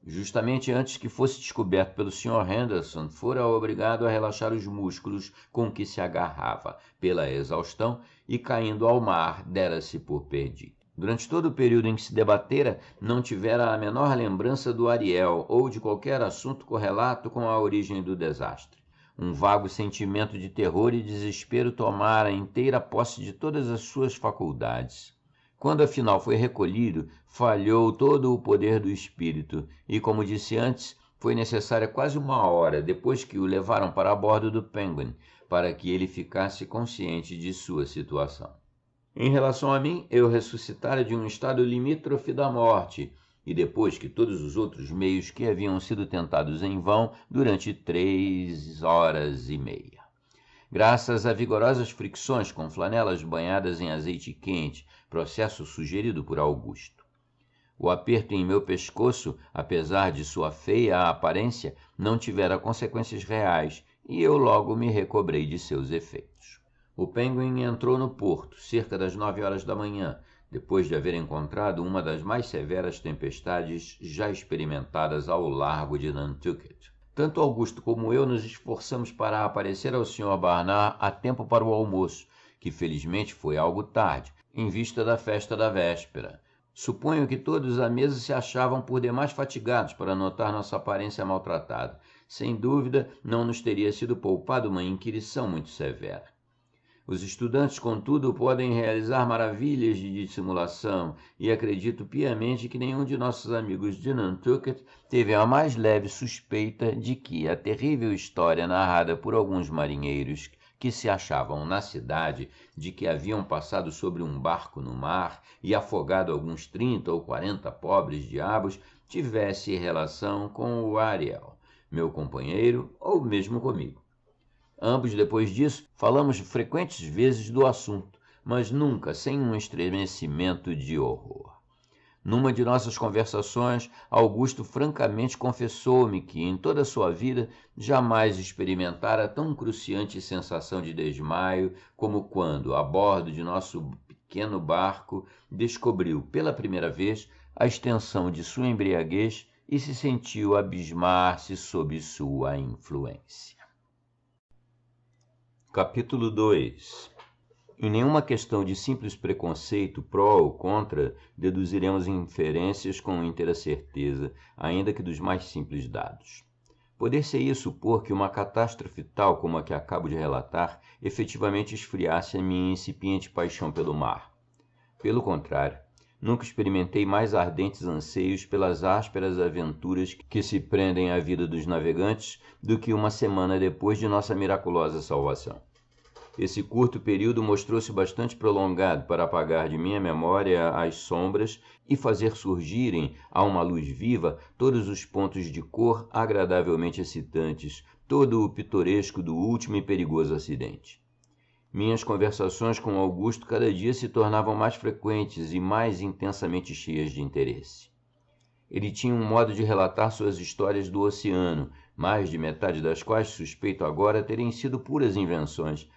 Justamente antes que fosse descoberto pelo Sr. Henderson, fora obrigado a relaxar os músculos com que se agarrava pela exaustão e, caindo ao mar, dera-se por perdido. Durante todo o período em que se debatera, não tivera a menor lembrança do Ariel ou de qualquer assunto correlato com a origem do desastre. Um vago sentimento de terror e desespero tomara inteira posse de todas as suas faculdades. Quando afinal foi recolhido, falhou todo o poder do espírito, e como disse antes, foi necessária quase uma hora depois que o levaram para a bordo do Penguin para que ele ficasse consciente de sua situação. Em relação a mim, eu ressuscitara de um estado limítrofe da morte, e depois que todos os outros meios que haviam sido tentados em vão durante três horas e meia. Graças a vigorosas fricções com flanelas banhadas em azeite quente, processo sugerido por Augusto. O aperto em meu pescoço, apesar de sua feia aparência, não tivera consequências reais e eu logo me recobrei de seus efeitos. O Penguin entrou no porto, cerca das nove horas da manhã, depois de haver encontrado uma das mais severas tempestades já experimentadas ao largo de Nantucket. Tanto Augusto como eu nos esforçamos para aparecer ao Sr. Barnard a tempo para o almoço, que felizmente foi algo tarde, em vista da festa da véspera. Suponho que todos à mesa se achavam por demais fatigados para notar nossa aparência maltratada. Sem dúvida, não nos teria sido poupado uma inquirição muito severa. Os estudantes, contudo, podem realizar maravilhas de dissimulação, e acredito piamente que nenhum de nossos amigos de Nantucket teve a mais leve suspeita de que a terrível história narrada por alguns marinheiros que se achavam na cidade de que haviam passado sobre um barco no mar e afogado alguns trinta ou quarenta pobres diabos, tivesse relação com o Ariel, meu companheiro, ou mesmo comigo. Ambos, depois disso, falamos frequentes vezes do assunto, mas nunca sem um estremecimento de horror. Numa de nossas conversações, Augusto francamente confessou-me que, em toda a sua vida, jamais experimentara tão cruciante sensação de desmaio como quando, a bordo de nosso pequeno barco, descobriu pela primeira vez a extensão de sua embriaguez e se sentiu abismar-se sob sua influência. Capítulo 2 em nenhuma questão de simples preconceito pró ou contra deduziremos inferências com inteira certeza, ainda que dos mais simples dados. Poder-se-ia supor que uma catástrofe tal como a que acabo de relatar efetivamente esfriasse a minha incipiente paixão pelo mar. Pelo contrário, nunca experimentei mais ardentes anseios pelas ásperas aventuras que se prendem à vida dos navegantes do que uma semana depois de nossa miraculosa salvação. Esse curto período mostrou-se bastante prolongado para apagar de minha memória as sombras e fazer surgirem, a uma luz viva, todos os pontos de cor agradavelmente excitantes, todo o pitoresco do último e perigoso acidente. Minhas conversações com Augusto cada dia se tornavam mais frequentes e mais intensamente cheias de interesse. Ele tinha um modo de relatar suas histórias do oceano, mais de metade das quais suspeito agora terem sido puras invenções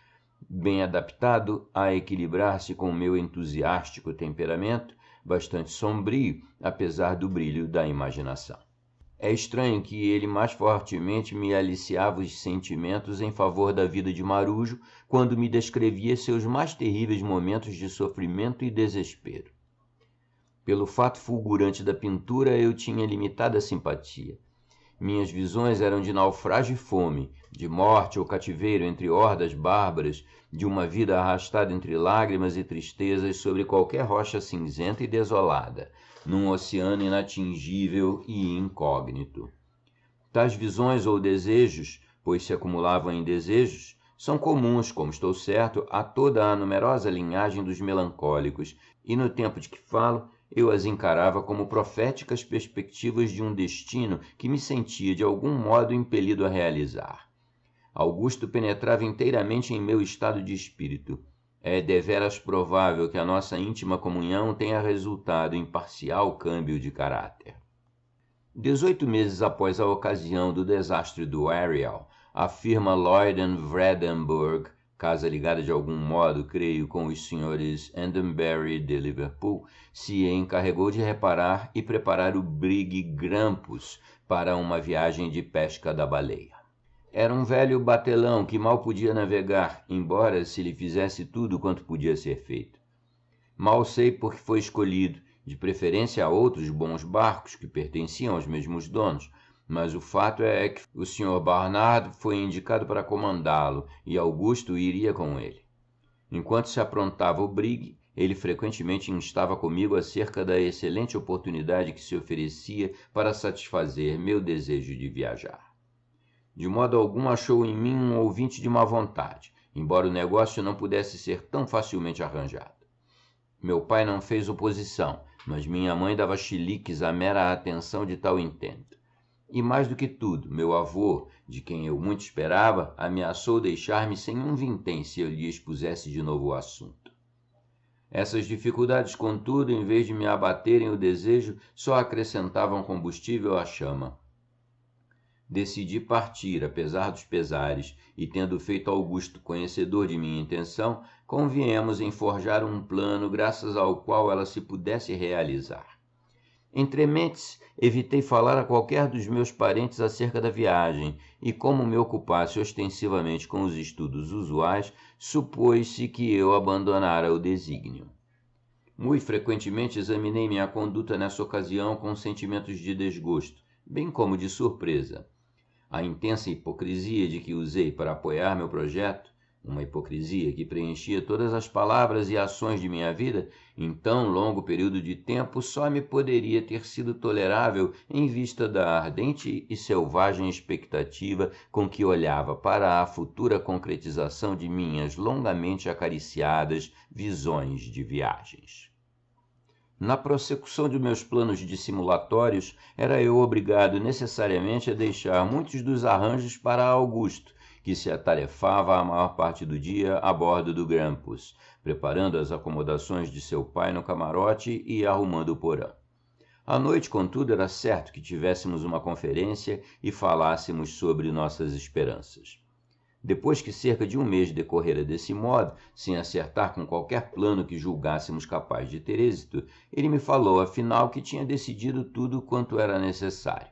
bem adaptado a equilibrar-se com o meu entusiástico temperamento, bastante sombrio, apesar do brilho da imaginação. É estranho que ele mais fortemente me aliciava os sentimentos em favor da vida de Marujo quando me descrevia seus mais terríveis momentos de sofrimento e desespero. Pelo fato fulgurante da pintura, eu tinha limitada simpatia. Minhas visões eram de naufrágio e fome, de morte ou cativeiro entre hordas bárbaras, de uma vida arrastada entre lágrimas e tristezas sobre qualquer rocha cinzenta e desolada, num oceano inatingível e incógnito. Tais visões ou desejos, pois se acumulavam em desejos, são comuns, como estou certo, a toda a numerosa linhagem dos melancólicos, e no tempo de que falo, eu as encarava como proféticas perspectivas de um destino que me sentia de algum modo impelido a realizar. Augusto penetrava inteiramente em meu estado de espírito. É deveras provável que a nossa íntima comunhão tenha resultado em parcial câmbio de caráter. Dezoito meses após a ocasião do desastre do Ariel, a firma Lloyd Vredenburg, casa ligada de algum modo, creio, com os senhores Andenberry de Liverpool, se encarregou de reparar e preparar o brig Grampus para uma viagem de pesca da baleia. Era um velho batelão que mal podia navegar, embora se lhe fizesse tudo quanto podia ser feito. Mal sei porque foi escolhido, de preferência a outros bons barcos que pertenciam aos mesmos donos, mas o fato é que o Sr. Barnard foi indicado para comandá-lo e Augusto iria com ele. Enquanto se aprontava o brigue, ele frequentemente instava comigo acerca da excelente oportunidade que se oferecia para satisfazer meu desejo de viajar. De modo algum achou em mim um ouvinte de má vontade, embora o negócio não pudesse ser tão facilmente arranjado. Meu pai não fez oposição, mas minha mãe dava chiliques à mera atenção de tal intento. E mais do que tudo, meu avô, de quem eu muito esperava, ameaçou deixar-me sem um vintém se eu lhe expusesse de novo o assunto. Essas dificuldades, contudo, em vez de me abaterem o desejo, só acrescentavam combustível à chama. Decidi partir, apesar dos pesares, e tendo feito Augusto conhecedor de minha intenção, conviemos em forjar um plano graças ao qual ela se pudesse realizar. mentes, evitei falar a qualquer dos meus parentes acerca da viagem, e como me ocupasse ostensivamente com os estudos usuais, supôs-se que eu abandonara o desígnio. Muito frequentemente examinei minha conduta nessa ocasião com sentimentos de desgosto, bem como de surpresa a intensa hipocrisia de que usei para apoiar meu projeto, uma hipocrisia que preenchia todas as palavras e ações de minha vida, em tão longo período de tempo só me poderia ter sido tolerável em vista da ardente e selvagem expectativa com que olhava para a futura concretização de minhas longamente acariciadas visões de viagens. Na prossecução de meus planos dissimulatórios, era eu obrigado necessariamente a deixar muitos dos arranjos para Augusto, que se atarefava a maior parte do dia a bordo do Grampus, preparando as acomodações de seu pai no camarote e arrumando o porão. À noite, contudo, era certo que tivéssemos uma conferência e falássemos sobre nossas esperanças. Depois que cerca de um mês decorrera desse modo, sem acertar com qualquer plano que julgássemos capaz de ter êxito, ele me falou afinal que tinha decidido tudo quanto era necessário.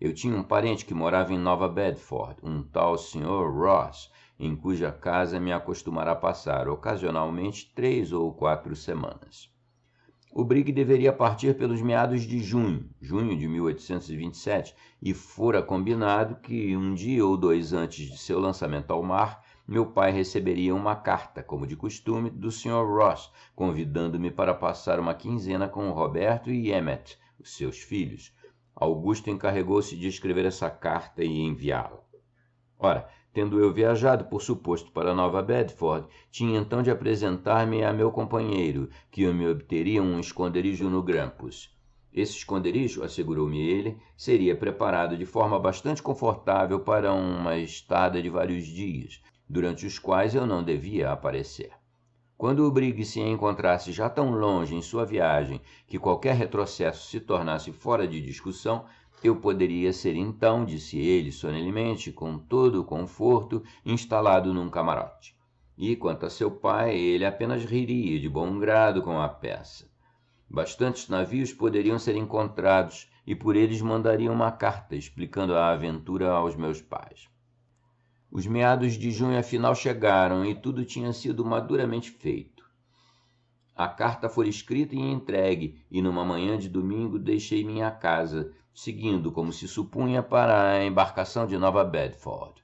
Eu tinha um parente que morava em Nova Bedford, um tal Sr. Ross, em cuja casa me a passar ocasionalmente três ou quatro semanas. O brigue deveria partir pelos meados de junho, junho de 1827, e fora combinado que um dia ou dois antes de seu lançamento ao mar, meu pai receberia uma carta, como de costume, do Sr. Ross, convidando-me para passar uma quinzena com Roberto e Emmet, os seus filhos. Augusto encarregou-se de escrever essa carta e enviá-la. Ora, Tendo eu viajado, por suposto, para Nova Bedford, tinha então de apresentar-me a meu companheiro, que me obteria um esconderijo no Grampus. Esse esconderijo, assegurou-me ele, seria preparado de forma bastante confortável para uma estada de vários dias, durante os quais eu não devia aparecer. Quando o Brig se encontrasse já tão longe em sua viagem que qualquer retrocesso se tornasse fora de discussão, eu poderia ser então, disse ele solenemente, com todo o conforto, instalado num camarote. E quanto a seu pai, ele apenas riria de bom grado com a peça. Bastantes navios poderiam ser encontrados e por eles mandaria uma carta explicando a aventura aos meus pais. Os meados de junho afinal chegaram e tudo tinha sido maduramente feito. A carta foi escrita e entregue, e numa manhã de domingo deixei minha casa, seguindo, como se supunha, para a embarcação de Nova Bedford.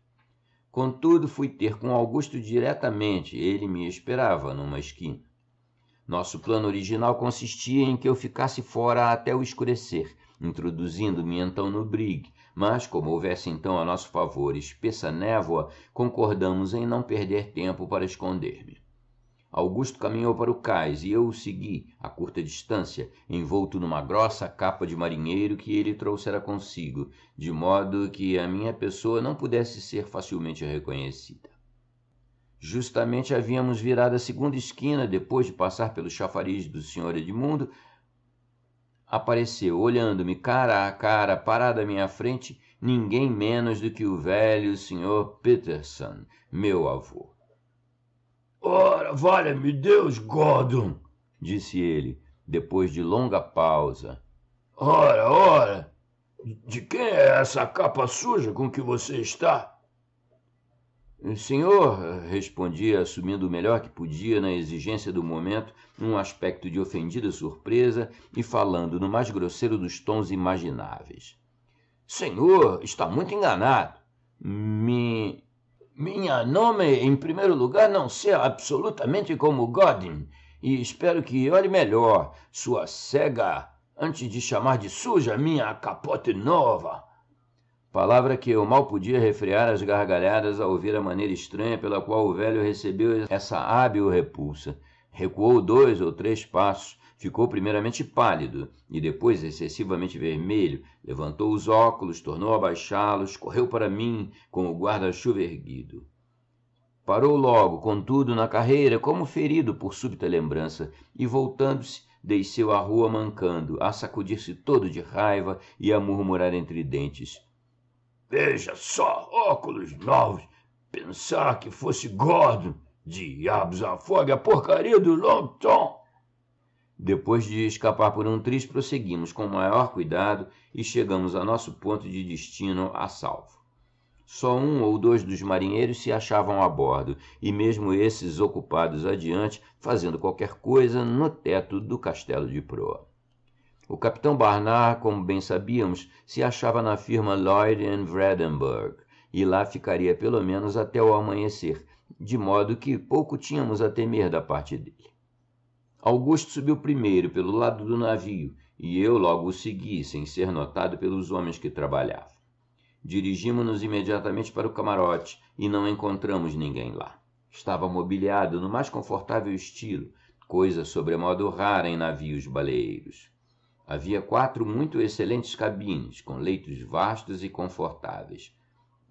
Contudo, fui ter com Augusto diretamente, ele me esperava numa esquina. Nosso plano original consistia em que eu ficasse fora até o escurecer, introduzindo-me então no brigue, mas como houvesse então a nosso favor espessa névoa, concordamos em não perder tempo para esconder-me. Augusto caminhou para o cais e eu o segui, a curta distância, envolto numa grossa capa de marinheiro que ele trouxera consigo, de modo que a minha pessoa não pudesse ser facilmente reconhecida. Justamente havíamos virado a segunda esquina depois de passar pelo chafariz do Sr. Edmundo. Apareceu, olhando-me cara a cara, parado à minha frente, ninguém menos do que o velho Sr. Peterson, meu avô. Ora, valha-me Deus, Gordon! disse ele, depois de longa pausa. Ora, ora! De quem é essa capa suja com que você está? Senhor, respondia, assumindo o melhor que podia na exigência do momento, num aspecto de ofendida surpresa e falando no mais grosseiro dos tons imagináveis. Senhor, está muito enganado. Me. Minha nome, em primeiro lugar, não ser absolutamente como Godin, e espero que olhe melhor sua cega antes de chamar de suja minha capote nova. Palavra que eu mal podia refrear as gargalhadas ao ouvir a maneira estranha pela qual o velho recebeu essa hábil repulsa. Recuou dois ou três passos, Ficou primeiramente pálido e depois excessivamente vermelho, levantou os óculos, tornou a baixá-los, correu para mim com o guarda-chuva erguido. Parou logo, contudo, na carreira, como ferido por súbita lembrança, e voltando-se, desceu a rua mancando, a sacudir-se todo de raiva e a murmurar entre dentes. Veja só, óculos novos! Pensar que fosse gordo! Diabos afogue a porcaria do Long Tom! Depois de escapar por um triz, prosseguimos com maior cuidado e chegamos a nosso ponto de destino a salvo. Só um ou dois dos marinheiros se achavam a bordo, e mesmo esses ocupados adiante, fazendo qualquer coisa no teto do castelo de proa. O capitão Barnard, como bem sabíamos, se achava na firma Lloyd Vredenburg, e lá ficaria pelo menos até o amanhecer, de modo que pouco tínhamos a temer da parte dele. Augusto subiu primeiro pelo lado do navio e eu logo o segui, sem ser notado pelos homens que trabalhavam. Dirigimos-nos imediatamente para o camarote e não encontramos ninguém lá. Estava mobiliado no mais confortável estilo, coisa sobremodo rara em navios baleeiros. Havia quatro muito excelentes cabines, com leitos vastos e confortáveis.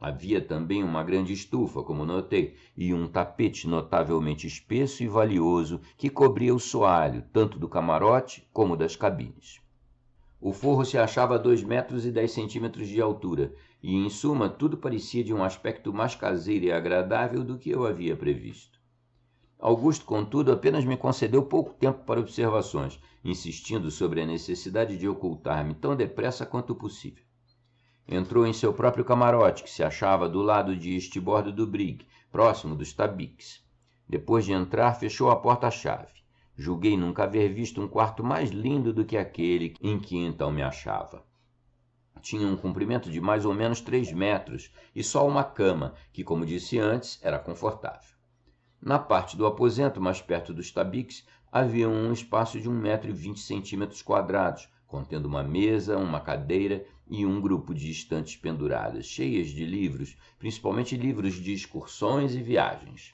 Havia também uma grande estufa, como notei, e um tapete notavelmente espesso e valioso que cobria o soalho, tanto do camarote como das cabines. O forro se achava a dois metros e dez centímetros de altura, e em suma tudo parecia de um aspecto mais caseiro e agradável do que eu havia previsto. Augusto, contudo, apenas me concedeu pouco tempo para observações, insistindo sobre a necessidade de ocultar-me tão depressa quanto possível. Entrou em seu próprio camarote, que se achava do lado de estibordo do brig, próximo dos tabiques. Depois de entrar, fechou a porta-chave. Julguei nunca haver visto um quarto mais lindo do que aquele em que então me achava. Tinha um comprimento de mais ou menos três metros e só uma cama, que, como disse antes, era confortável. Na parte do aposento, mais perto dos tabiques, havia um espaço de um metro e vinte centímetros quadrados, contendo uma mesa, uma cadeira e um grupo de estantes penduradas, cheias de livros, principalmente livros de excursões e viagens.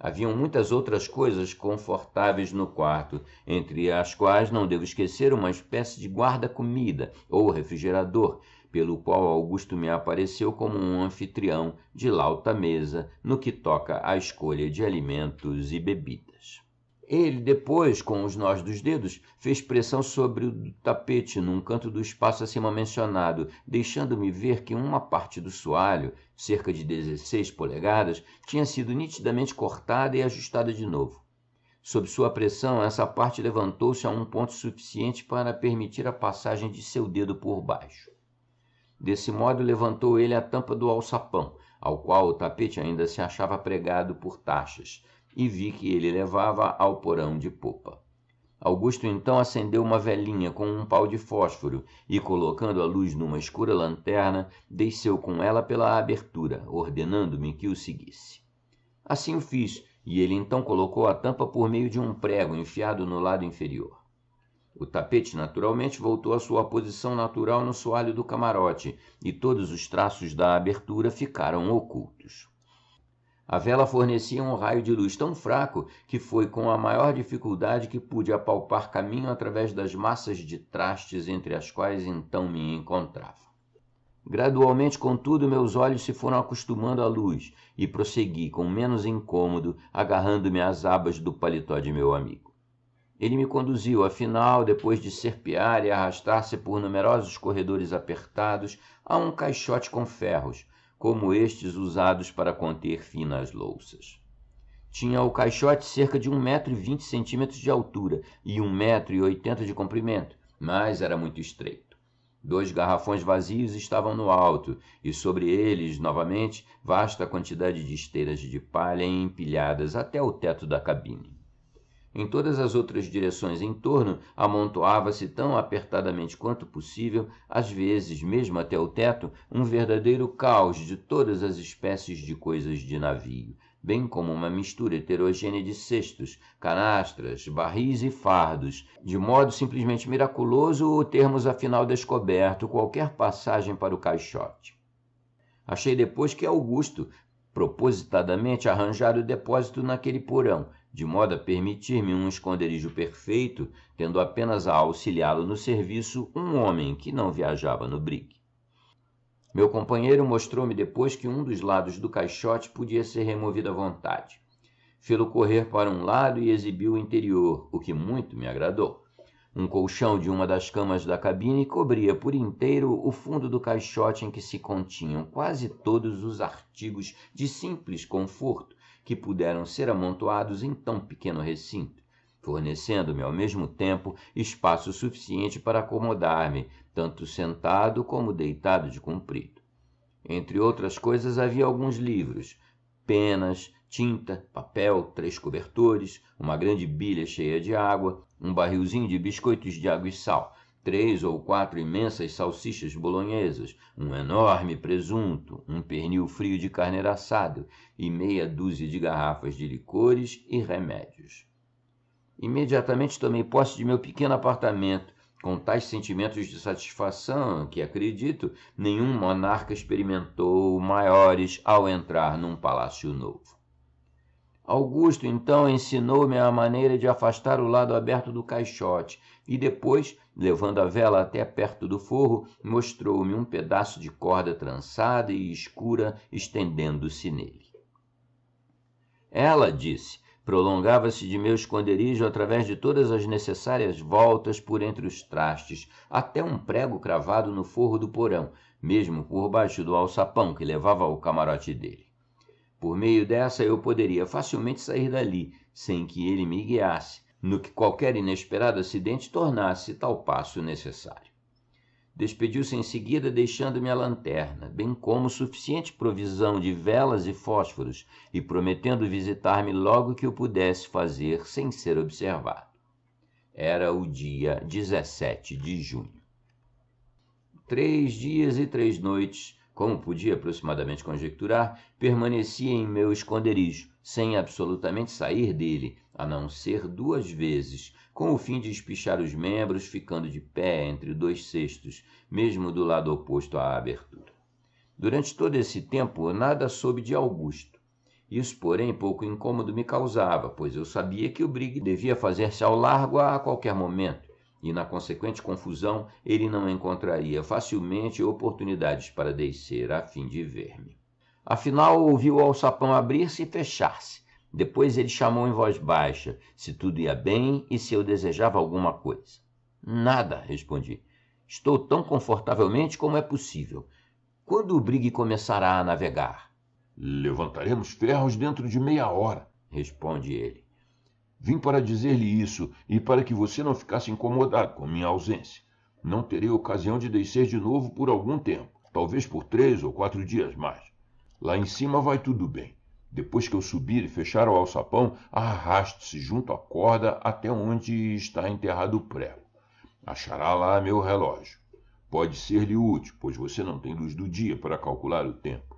Haviam muitas outras coisas confortáveis no quarto, entre as quais não devo esquecer uma espécie de guarda-comida ou refrigerador, pelo qual Augusto me apareceu como um anfitrião de lauta mesa no que toca à escolha de alimentos e bebidas. Ele, depois, com os nós dos dedos, fez pressão sobre o tapete num canto do espaço acima mencionado, deixando-me ver que uma parte do soalho, cerca de 16 polegadas, tinha sido nitidamente cortada e ajustada de novo. Sob sua pressão, essa parte levantou-se a um ponto suficiente para permitir a passagem de seu dedo por baixo. Desse modo, levantou ele a tampa do alçapão, ao qual o tapete ainda se achava pregado por taxas e vi que ele levava ao porão de popa. Augusto então acendeu uma velinha com um pau de fósforo e, colocando a luz numa escura lanterna, desceu com ela pela abertura, ordenando-me que o seguisse. Assim o fiz, e ele então colocou a tampa por meio de um prego enfiado no lado inferior. O tapete, naturalmente, voltou à sua posição natural no soalho do camarote, e todos os traços da abertura ficaram ocultos. A vela fornecia um raio de luz tão fraco que foi com a maior dificuldade que pude apalpar caminho através das massas de trastes entre as quais então me encontrava. Gradualmente, contudo, meus olhos se foram acostumando à luz e prossegui com menos incômodo, agarrando-me às abas do paletó de meu amigo. Ele me conduziu, afinal, depois de serpear e arrastar-se por numerosos corredores apertados, a um caixote com ferros, como estes usados para conter finas louças. Tinha o caixote cerca de 1,20m de altura e 1,80m de comprimento, mas era muito estreito. Dois garrafões vazios estavam no alto, e sobre eles, novamente, vasta quantidade de esteiras de palha empilhadas até o teto da cabine. Em todas as outras direções em torno, amontoava-se tão apertadamente quanto possível, às vezes mesmo até o teto, um verdadeiro caos de todas as espécies de coisas de navio, bem como uma mistura heterogênea de cestos, canastras, barris e fardos, de modo simplesmente miraculoso o termos afinal descoberto qualquer passagem para o caixote. Achei depois que Augusto, propositadamente, arranjara o depósito naquele porão, de modo a permitir-me um esconderijo perfeito, tendo apenas a auxiliá-lo no serviço um homem que não viajava no brick. Meu companheiro mostrou-me depois que um dos lados do caixote podia ser removido à vontade. Fê-lo correr para um lado e exibiu o interior, o que muito me agradou. Um colchão de uma das camas da cabine cobria por inteiro o fundo do caixote em que se continham quase todos os artigos de simples conforto que puderam ser amontoados em tão pequeno recinto, fornecendo-me ao mesmo tempo espaço suficiente para acomodar-me, tanto sentado como deitado de comprido. Entre outras coisas havia alguns livros, penas, tinta, papel, três cobertores, uma grande bilha cheia de água, um barrilzinho de biscoitos de água e sal, três ou quatro imensas salsichas bolonhesas, um enorme presunto, um pernil frio de carneiro assado e meia dúzia de garrafas de licores e remédios. Imediatamente tomei posse de meu pequeno apartamento, com tais sentimentos de satisfação que, acredito, nenhum monarca experimentou maiores ao entrar num palácio novo. Augusto então ensinou-me a maneira de afastar o lado aberto do caixote e depois Levando a vela até perto do forro, mostrou-me um pedaço de corda trançada e escura estendendo-se nele. Ela disse, prolongava-se de meu esconderijo através de todas as necessárias voltas por entre os trastes, até um prego cravado no forro do porão, mesmo por baixo do alçapão que levava ao camarote dele. Por meio dessa eu poderia facilmente sair dali, sem que ele me guiasse, no que qualquer inesperado acidente tornasse tal passo necessário. Despediu-se em seguida, deixando-me a lanterna, bem como suficiente provisão de velas e fósforos, e prometendo visitar-me logo que o pudesse fazer sem ser observado. Era o dia 17 de junho. Três dias e três noites, como podia aproximadamente conjecturar, permaneci em meu esconderijo, sem absolutamente sair dele, a não ser duas vezes, com o fim de espichar os membros, ficando de pé entre dois cestos, mesmo do lado oposto à abertura. Durante todo esse tempo, nada soube de Augusto. Isso, porém, pouco incômodo me causava, pois eu sabia que o brigue devia fazer-se ao largo a qualquer momento, e na consequente confusão ele não encontraria facilmente oportunidades para descer a fim de ver-me. Afinal, ouviu o alçapão abrir-se e fechar-se. Depois ele chamou em voz baixa se tudo ia bem e se eu desejava alguma coisa. Nada, respondi. Estou tão confortavelmente como é possível. Quando o brigue começará a navegar? Levantaremos ferros dentro de meia hora, responde ele. Vim para dizer-lhe isso e para que você não ficasse incomodado com minha ausência. Não terei ocasião de descer de novo por algum tempo, talvez por três ou quatro dias mais. Lá em cima vai tudo bem. Depois que eu subir e fechar o alçapão, arraste-se junto à corda até onde está enterrado o prego. Achará lá meu relógio. Pode ser-lhe útil, pois você não tem luz do dia para calcular o tempo.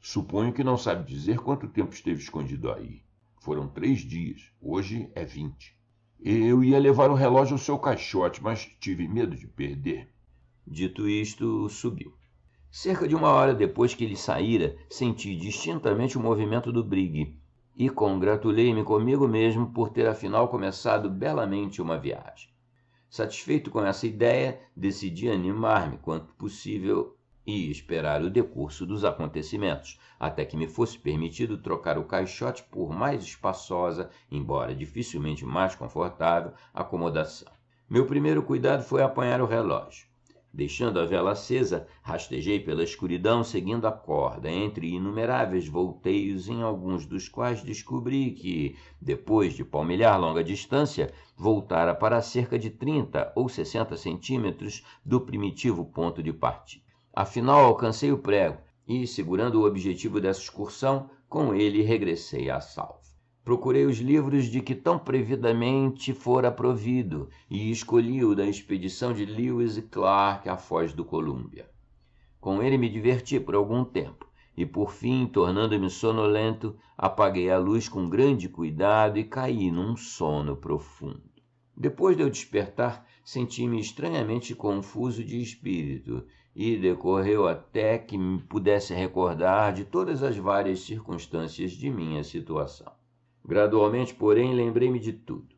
Suponho que não sabe dizer quanto tempo esteve escondido aí. Foram três dias, hoje é vinte. Eu ia levar o relógio ao seu caixote, mas tive medo de perder. Dito isto, subiu. Cerca de uma hora depois que ele saíra, senti distintamente o movimento do brigue e congratulei-me comigo mesmo por ter afinal começado belamente uma viagem. Satisfeito com essa ideia, decidi animar-me quanto possível e esperar o decurso dos acontecimentos, até que me fosse permitido trocar o caixote por mais espaçosa, embora dificilmente mais confortável, acomodação. Meu primeiro cuidado foi apanhar o relógio. Deixando a vela acesa, rastejei pela escuridão seguindo a corda, entre inumeráveis volteios, em alguns dos quais descobri que, depois de palmilhar longa distância, voltara para cerca de 30 ou 60 centímetros do primitivo ponto de partida. Afinal, alcancei o prego e, segurando o objetivo dessa excursão, com ele regressei à sala. Procurei os livros de que tão previdamente fora provido e escolhi o da expedição de Lewis e Clark à Foz do Columbia. Com ele me diverti por algum tempo e, por fim, tornando-me sonolento, apaguei a luz com grande cuidado e caí num sono profundo. Depois de eu despertar, senti-me estranhamente confuso de espírito e decorreu até que me pudesse recordar de todas as várias circunstâncias de minha situação. Gradualmente, porém, lembrei-me de tudo.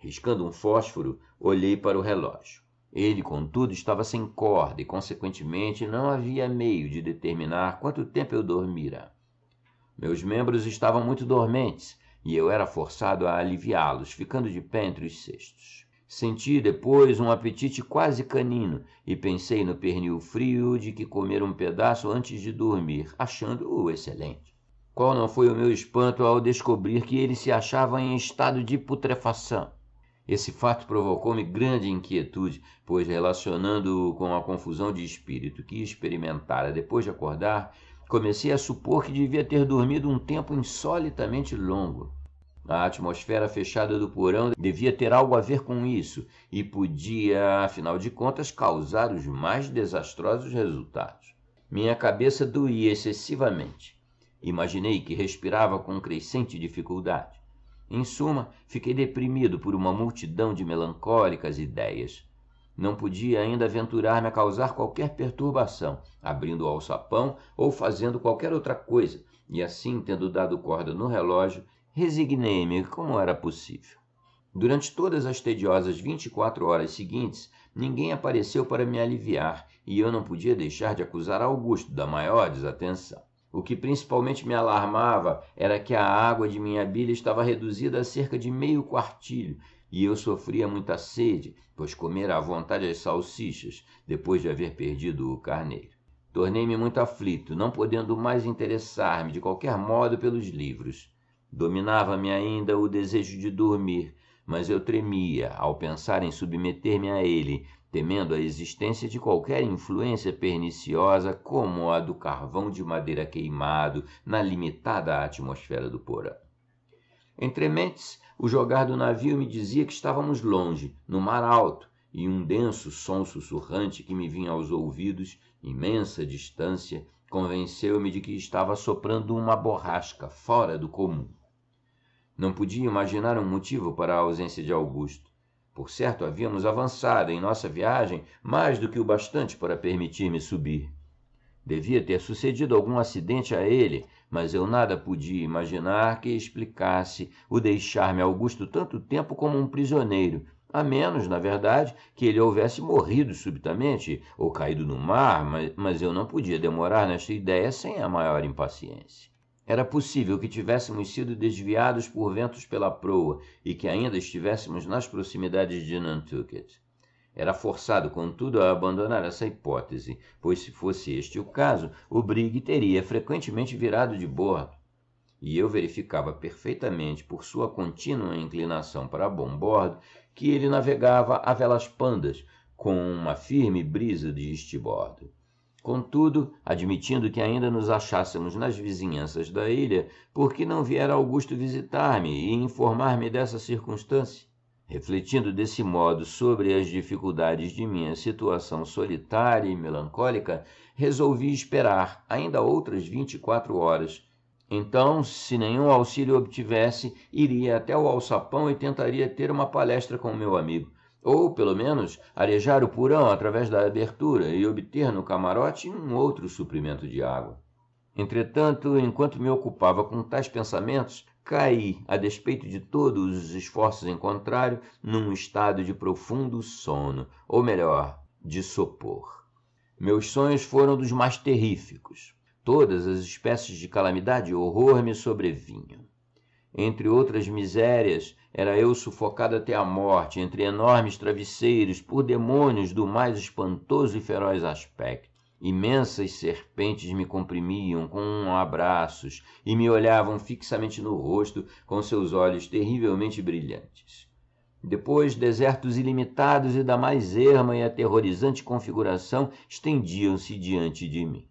Riscando um fósforo, olhei para o relógio. Ele, contudo, estava sem corda e, consequentemente, não havia meio de determinar quanto tempo eu dormira. Meus membros estavam muito dormentes e eu era forçado a aliviá-los, ficando de pé entre os cestos. Senti depois um apetite quase canino e pensei no pernil frio de que comer um pedaço antes de dormir, achando-o excelente. Qual não foi o meu espanto ao descobrir que ele se achava em estado de putrefação? Esse fato provocou-me grande inquietude, pois, relacionando-o com a confusão de espírito que experimentara depois de acordar, comecei a supor que devia ter dormido um tempo insolitamente longo. A atmosfera fechada do porão devia ter algo a ver com isso e podia, afinal de contas, causar os mais desastrosos resultados. Minha cabeça doía excessivamente. Imaginei que respirava com crescente dificuldade. Em suma, fiquei deprimido por uma multidão de melancólicas ideias. Não podia ainda aventurar-me a causar qualquer perturbação, abrindo o alçapão ou fazendo qualquer outra coisa, e assim, tendo dado corda no relógio, resignei-me como era possível. Durante todas as tediosas 24 horas seguintes, ninguém apareceu para me aliviar, e eu não podia deixar de acusar Augusto da maior desatenção. O que principalmente me alarmava era que a água de minha bilha estava reduzida a cerca de meio quartilho e eu sofria muita sede, pois comera à vontade as salsichas, depois de haver perdido o carneiro. Tornei-me muito aflito, não podendo mais interessar-me de qualquer modo pelos livros. Dominava-me ainda o desejo de dormir, mas eu tremia ao pensar em submeter-me a ele temendo a existência de qualquer influência perniciosa como a do carvão de madeira queimado na limitada atmosfera do Porã. Entrementes, o jogar do navio me dizia que estávamos longe, no mar alto, e um denso som sussurrante que me vinha aos ouvidos, imensa distância, convenceu-me de que estava soprando uma borrasca fora do comum. Não podia imaginar um motivo para a ausência de Augusto. Por certo, havíamos avançado em nossa viagem mais do que o bastante para permitir-me subir. Devia ter sucedido algum acidente a ele, mas eu nada podia imaginar que explicasse o deixar-me Augusto tanto tempo como um prisioneiro, a menos, na verdade, que ele houvesse morrido subitamente ou caído no mar, mas, mas eu não podia demorar nesta ideia sem a maior impaciência. Era possível que tivéssemos sido desviados por ventos pela proa e que ainda estivéssemos nas proximidades de Nantucket. Era forçado, contudo, a abandonar essa hipótese, pois se fosse este o caso, o brig teria frequentemente virado de bordo. E eu verificava perfeitamente, por sua contínua inclinação para bom bordo, que ele navegava a velas pandas, com uma firme brisa de estibordo. Contudo, admitindo que ainda nos achássemos nas vizinhanças da ilha, por que não viera Augusto visitar-me e informar-me dessa circunstância? Refletindo desse modo sobre as dificuldades de minha situação solitária e melancólica, resolvi esperar ainda outras vinte e quatro horas. Então, se nenhum auxílio obtivesse, iria até o alçapão e tentaria ter uma palestra com meu amigo ou, pelo menos, arejar o purão através da abertura e obter no camarote um outro suprimento de água. Entretanto, enquanto me ocupava com tais pensamentos, caí, a despeito de todos os esforços em contrário, num estado de profundo sono, ou melhor, de sopor. Meus sonhos foram dos mais terríficos. Todas as espécies de calamidade e horror me sobrevinham. Entre outras misérias, era eu sufocado até a morte, entre enormes travesseiros, por demônios do mais espantoso e feroz aspecto. Imensas serpentes me comprimiam com abraços e me olhavam fixamente no rosto com seus olhos terrivelmente brilhantes. Depois, desertos ilimitados e da mais erma e aterrorizante configuração estendiam-se diante de mim.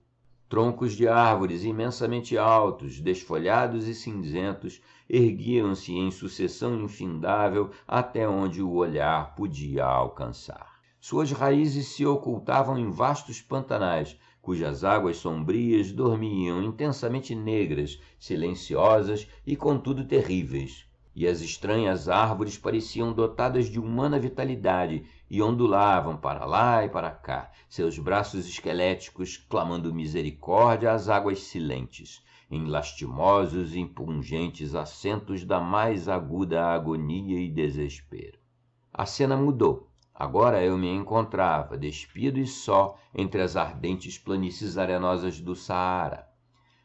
Troncos de árvores imensamente altos, desfolhados e cinzentos, erguiam-se em sucessão infindável até onde o olhar podia alcançar. Suas raízes se ocultavam em vastos pantanais, cujas águas sombrias dormiam intensamente negras, silenciosas e contudo terríveis. E as estranhas árvores pareciam dotadas de humana vitalidade e ondulavam para lá e para cá, seus braços esqueléticos clamando misericórdia às águas silentes em lastimosos e pungentes acentos da mais aguda agonia e desespero. A cena mudou. Agora eu me encontrava, despido e só, entre as ardentes planícies arenosas do Saara.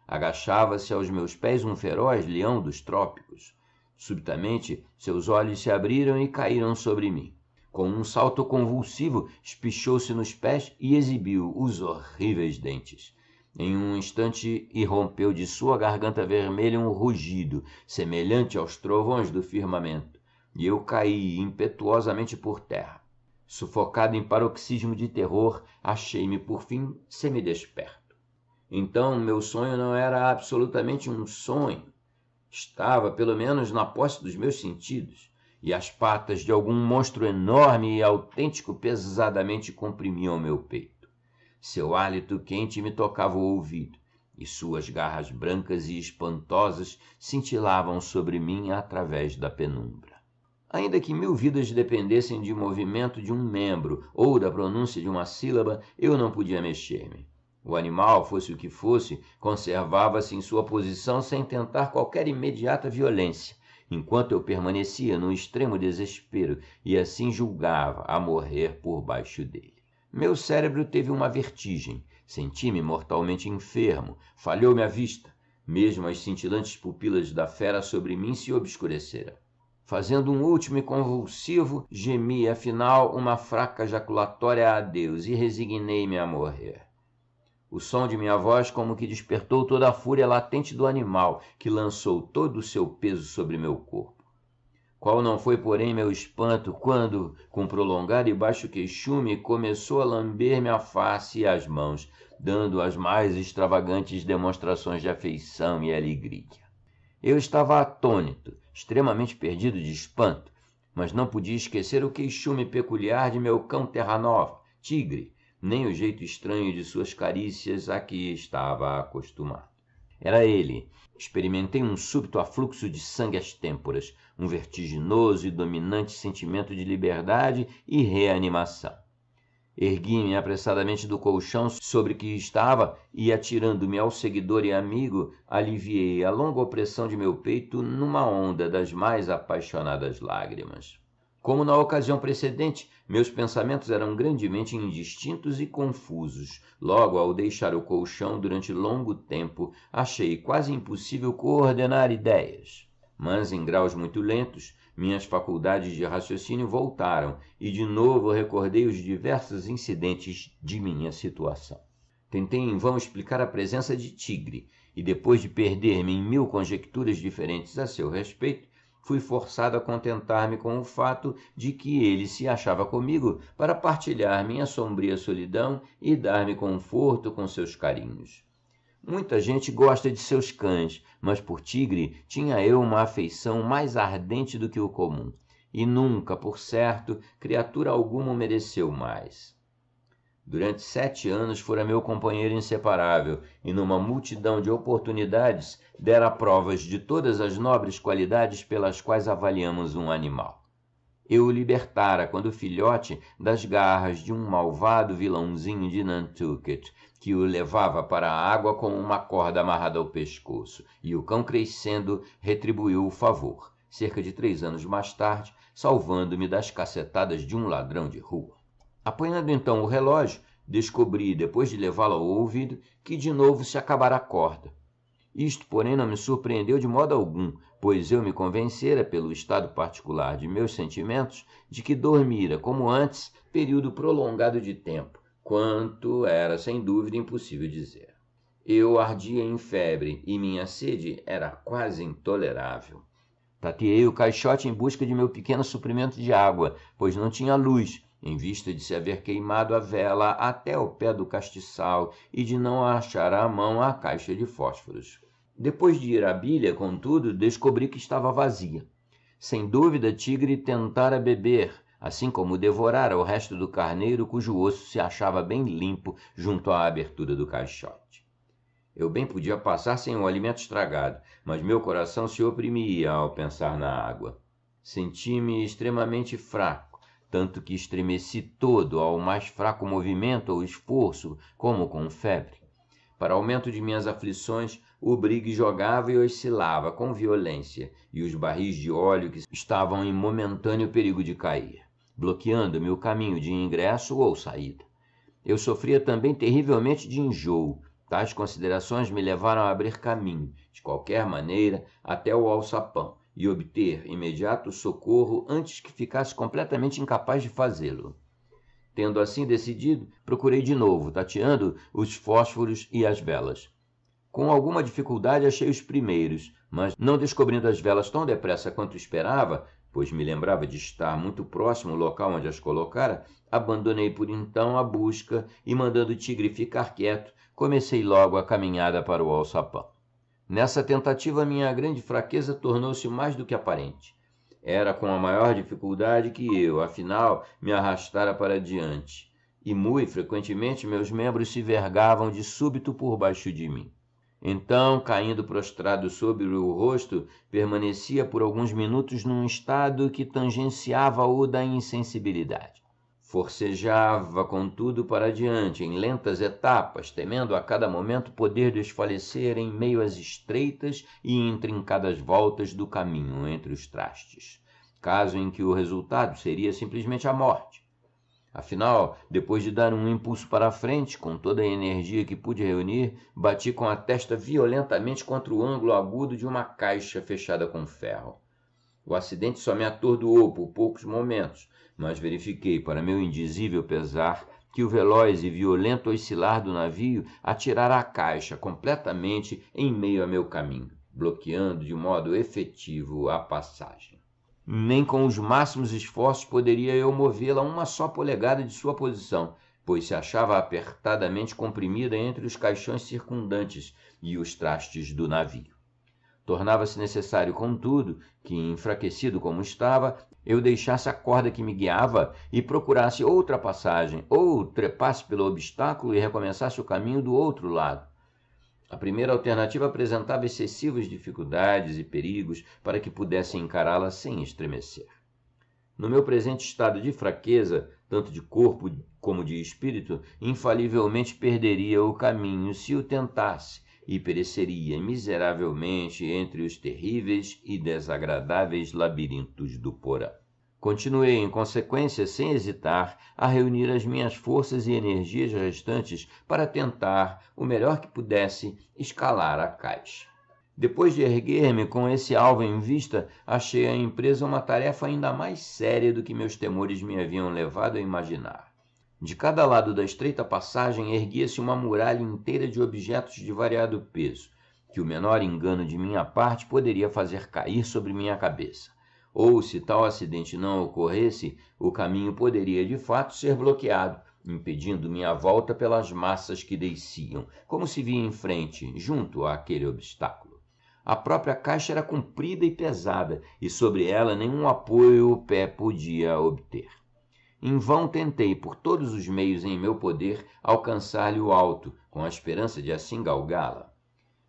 Agachava-se aos meus pés um feroz leão dos trópicos. Subitamente, seus olhos se abriram e caíram sobre mim. Com um salto convulsivo, espichou-se nos pés e exibiu os horríveis dentes. Em um instante irrompeu de sua garganta vermelha um rugido, semelhante aos trovões do firmamento, e eu caí impetuosamente por terra. Sufocado em paroxismo de terror, achei-me por fim semidesperto. Então meu sonho não era absolutamente um sonho. Estava, pelo menos, na posse dos meus sentidos, e as patas de algum monstro enorme e autêntico pesadamente comprimiam meu peito seu hálito quente me tocava o ouvido, e suas garras brancas e espantosas cintilavam sobre mim através da penumbra. Ainda que mil vidas dependessem de movimento de um membro ou da pronúncia de uma sílaba, eu não podia mexer-me. O animal, fosse o que fosse, conservava-se em sua posição sem tentar qualquer imediata violência, enquanto eu permanecia num extremo desespero e assim julgava a morrer por baixo dele. Meu cérebro teve uma vertigem. Senti-me mortalmente enfermo. Falhou-me a vista. Mesmo as cintilantes pupilas da fera sobre mim se obscureceram. Fazendo um último e convulsivo, gemi afinal uma fraca jaculatória a Deus e resignei-me a morrer. O som de minha voz como que despertou toda a fúria latente do animal, que lançou todo o seu peso sobre meu corpo. Qual não foi, porém, meu espanto quando, com prolongado e baixo queixume, começou a lamber-me a face e as mãos, dando as mais extravagantes demonstrações de afeição e alegria. Eu estava atônito, extremamente perdido de espanto, mas não podia esquecer o queixume peculiar de meu cão terra-nova, tigre, nem o jeito estranho de suas carícias a que estava acostumado. Era ele. Experimentei um súbito afluxo de sangue às têmporas, um vertiginoso e dominante sentimento de liberdade e reanimação. Ergui-me apressadamente do colchão sobre que estava e, atirando-me ao seguidor e amigo, aliviei a longa opressão de meu peito numa onda das mais apaixonadas lágrimas. Como na ocasião precedente, meus pensamentos eram grandemente indistintos e confusos. Logo, ao deixar o colchão durante longo tempo, achei quase impossível coordenar ideias. Mas, em graus muito lentos, minhas faculdades de raciocínio voltaram e de novo recordei os diversos incidentes de minha situação. Tentei em vão explicar a presença de Tigre, e depois de perder-me em mil conjecturas diferentes a seu respeito, fui forçado a contentar-me com o fato de que ele se achava comigo para partilhar minha sombria solidão e dar-me conforto com seus carinhos. Muita gente gosta de seus cães, mas por tigre tinha eu uma afeição mais ardente do que o comum, e nunca, por certo, criatura alguma mereceu mais. Durante sete anos fora meu companheiro inseparável e, numa multidão de oportunidades, dera provas de todas as nobres qualidades pelas quais avaliamos um animal. Eu o libertara, quando filhote, das garras de um malvado vilãozinho de Nantucket, que o levava para a água com uma corda amarrada ao pescoço, e o cão crescendo retribuiu o favor, cerca de três anos mais tarde, salvando-me das cacetadas de um ladrão de rua. Apanhando então o relógio, descobri, depois de levá-lo ao ouvido, que de novo se acabara a corda. Isto, porém, não me surpreendeu de modo algum, pois eu me convencera, pelo estado particular de meus sentimentos, de que dormira, como antes, período prolongado de tempo, quanto era, sem dúvida, impossível dizer. Eu ardia em febre e minha sede era quase intolerável. Tateei o caixote em busca de meu pequeno suprimento de água, pois não tinha luz, em vista de se haver queimado a vela até o pé do castiçal e de não achar à mão a caixa de fósforos. Depois de ir à bilha, contudo, descobri que estava vazia. Sem dúvida, Tigre tentara beber, assim como devorara o resto do carneiro cujo osso se achava bem limpo junto à abertura do caixote. Eu bem podia passar sem o alimento estragado, mas meu coração se oprimia ao pensar na água. Senti-me extremamente fraco tanto que estremeci todo ao mais fraco movimento ou esforço, como com febre. Para aumento de minhas aflições, o brigue jogava e oscilava com violência, e os barris de óleo que estavam em momentâneo perigo de cair, bloqueando-me o caminho de ingresso ou saída. Eu sofria também terrivelmente de enjoo. Tais considerações me levaram a abrir caminho, de qualquer maneira, até o alçapão, e obter imediato socorro antes que ficasse completamente incapaz de fazê-lo. Tendo assim decidido, procurei de novo, tateando os fósforos e as velas. Com alguma dificuldade achei os primeiros, mas não descobrindo as velas tão depressa quanto esperava, pois me lembrava de estar muito próximo ao local onde as colocara, abandonei por então a busca e, mandando o tigre ficar quieto, comecei logo a caminhada para o alçapão. Nessa tentativa, minha grande fraqueza tornou-se mais do que aparente. Era com a maior dificuldade que eu, afinal, me arrastara para diante, e muito frequentemente meus membros se vergavam de súbito por baixo de mim. Então, caindo prostrado sobre o rosto, permanecia por alguns minutos num estado que tangenciava o da insensibilidade. Forcejava, contudo, para adiante, em lentas etapas, temendo a cada momento poder desfalecer em meio às estreitas e intrincadas voltas do caminho entre os trastes, caso em que o resultado seria simplesmente a morte. Afinal, depois de dar um impulso para a frente, com toda a energia que pude reunir, bati com a testa violentamente contra o ângulo agudo de uma caixa fechada com ferro. O acidente só me atordoou por poucos momentos, mas verifiquei, para meu indizível pesar, que o veloz e violento oscilar do navio atirara a caixa completamente em meio a meu caminho, bloqueando de modo efetivo a passagem. Nem com os máximos esforços poderia eu movê-la uma só polegada de sua posição, pois se achava apertadamente comprimida entre os caixões circundantes e os trastes do navio. Tornava-se necessário, contudo, que, enfraquecido como estava, eu deixasse a corda que me guiava e procurasse outra passagem, ou trepasse pelo obstáculo e recomeçasse o caminho do outro lado. A primeira alternativa apresentava excessivas dificuldades e perigos para que pudesse encará-la sem estremecer. No meu presente estado de fraqueza, tanto de corpo como de espírito, infalivelmente perderia o caminho se o tentasse, e pereceria miseravelmente entre os terríveis e desagradáveis labirintos do Porã. Continuei, em consequência, sem hesitar, a reunir as minhas forças e energias restantes para tentar, o melhor que pudesse, escalar a caixa. Depois de erguer-me com esse alvo em vista, achei a empresa uma tarefa ainda mais séria do que meus temores me haviam levado a imaginar. De cada lado da estreita passagem erguia-se uma muralha inteira de objetos de variado peso, que o menor engano de minha parte poderia fazer cair sobre minha cabeça. Ou, se tal acidente não ocorresse, o caminho poderia de fato ser bloqueado, impedindo minha volta pelas massas que desciam, como se via em frente, junto àquele obstáculo. A própria caixa era comprida e pesada, e sobre ela nenhum apoio o pé podia obter. Em vão tentei, por todos os meios em meu poder, alcançar-lhe o alto, com a esperança de assim galgá-la.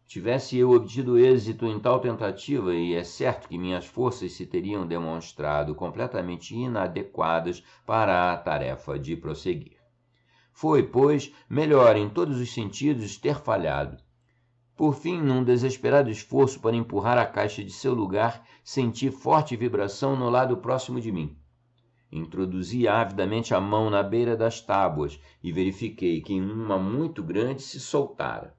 Tivesse eu obtido êxito em tal tentativa, e é certo que minhas forças se teriam demonstrado completamente inadequadas para a tarefa de prosseguir. Foi, pois, melhor em todos os sentidos ter falhado. Por fim, num desesperado esforço para empurrar a caixa de seu lugar, senti forte vibração no lado próximo de mim. Introduzi avidamente a mão na beira das tábuas e verifiquei que em uma muito grande se soltara.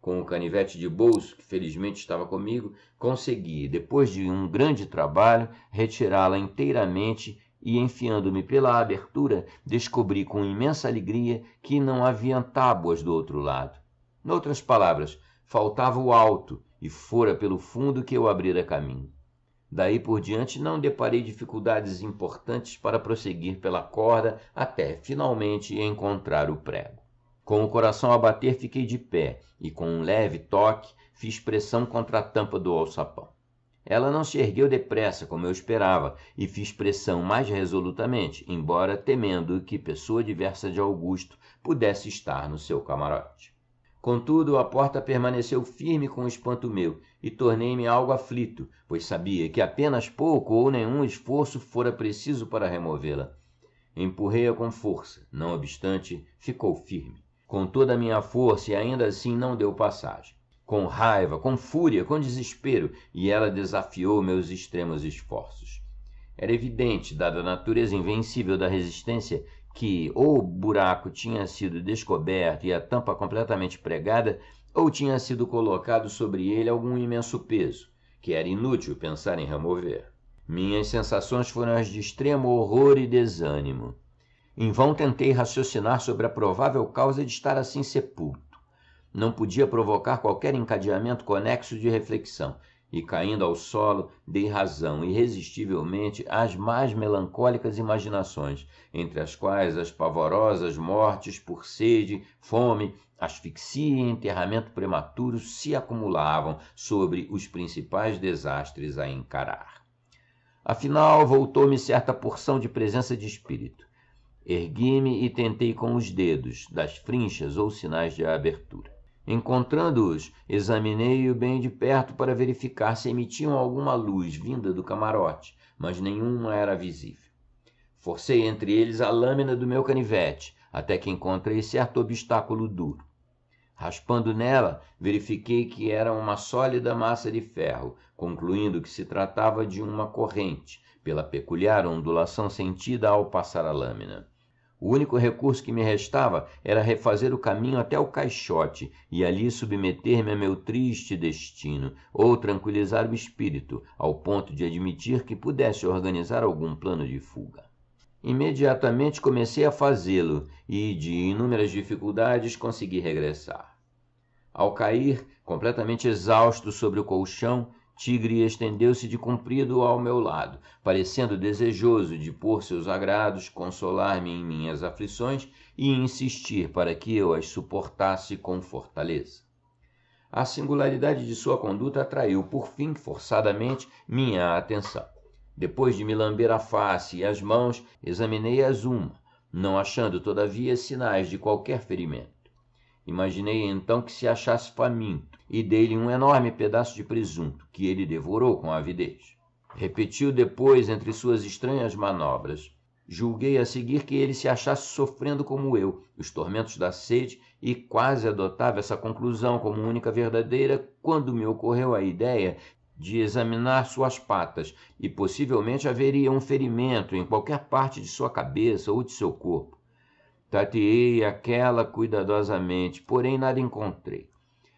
Com o canivete de bolso, que felizmente estava comigo, consegui, depois de um grande trabalho, retirá-la inteiramente e, enfiando-me pela abertura, descobri com imensa alegria que não havia tábuas do outro lado. Noutras palavras, faltava o alto e fora pelo fundo que eu abrira caminho. Daí por diante não deparei dificuldades importantes para prosseguir pela corda até finalmente encontrar o prego. Com o coração a bater, fiquei de pé e, com um leve toque, fiz pressão contra a tampa do alçapão. Ela não se ergueu depressa, como eu esperava, e fiz pressão mais resolutamente, embora temendo que pessoa diversa de Augusto pudesse estar no seu camarote. Contudo, a porta permaneceu firme com o espanto meu, e tornei-me algo aflito, pois sabia que apenas pouco ou nenhum esforço fora preciso para removê-la. Empurrei-a com força, não obstante, ficou firme. Com toda a minha força e ainda assim não deu passagem. Com raiva, com fúria, com desespero, e ela desafiou meus extremos esforços. Era evidente, dada a natureza invencível da resistência, que ou o buraco tinha sido descoberto e a tampa completamente pregada, ou tinha sido colocado sobre ele algum imenso peso, que era inútil pensar em remover. Minhas sensações foram as de extremo horror e desânimo. Em vão tentei raciocinar sobre a provável causa de estar assim sepulto. Não podia provocar qualquer encadeamento conexo de reflexão, e caindo ao solo, dei razão irresistivelmente às mais melancólicas imaginações, entre as quais as pavorosas mortes por sede, fome, asfixia e enterramento prematuro se acumulavam sobre os principais desastres a encarar. Afinal, voltou-me certa porção de presença de espírito. Ergui-me e tentei com os dedos, das frinchas ou sinais de abertura. Encontrando-os, examinei-o bem de perto para verificar se emitiam alguma luz vinda do camarote, mas nenhuma era visível. Forcei entre eles a lâmina do meu canivete, até que encontrei certo obstáculo duro. Raspando nela, verifiquei que era uma sólida massa de ferro, concluindo que se tratava de uma corrente, pela peculiar ondulação sentida ao passar a lâmina. O único recurso que me restava era refazer o caminho até o caixote e ali submeter-me a meu triste destino, ou tranquilizar o espírito, ao ponto de admitir que pudesse organizar algum plano de fuga. Imediatamente comecei a fazê-lo e, de inúmeras dificuldades, consegui regressar. Ao cair, completamente exausto sobre o colchão, Tigre estendeu-se de comprido ao meu lado, parecendo desejoso de pôr seus agrados, consolar-me em minhas aflições e insistir para que eu as suportasse com fortaleza. A singularidade de sua conduta atraiu, por fim, forçadamente, minha atenção. Depois de me lamber a face e as mãos, examinei-as uma, não achando, todavia, sinais de qualquer ferimento. Imaginei então que se achasse faminto e dei-lhe um enorme pedaço de presunto, que ele devorou com avidez. Repetiu depois, entre suas estranhas manobras, julguei a seguir que ele se achasse sofrendo como eu, os tormentos da sede, e quase adotava essa conclusão como única verdadeira quando me ocorreu a ideia de examinar suas patas, e possivelmente haveria um ferimento em qualquer parte de sua cabeça ou de seu corpo. Tateei aquela cuidadosamente, porém nada encontrei.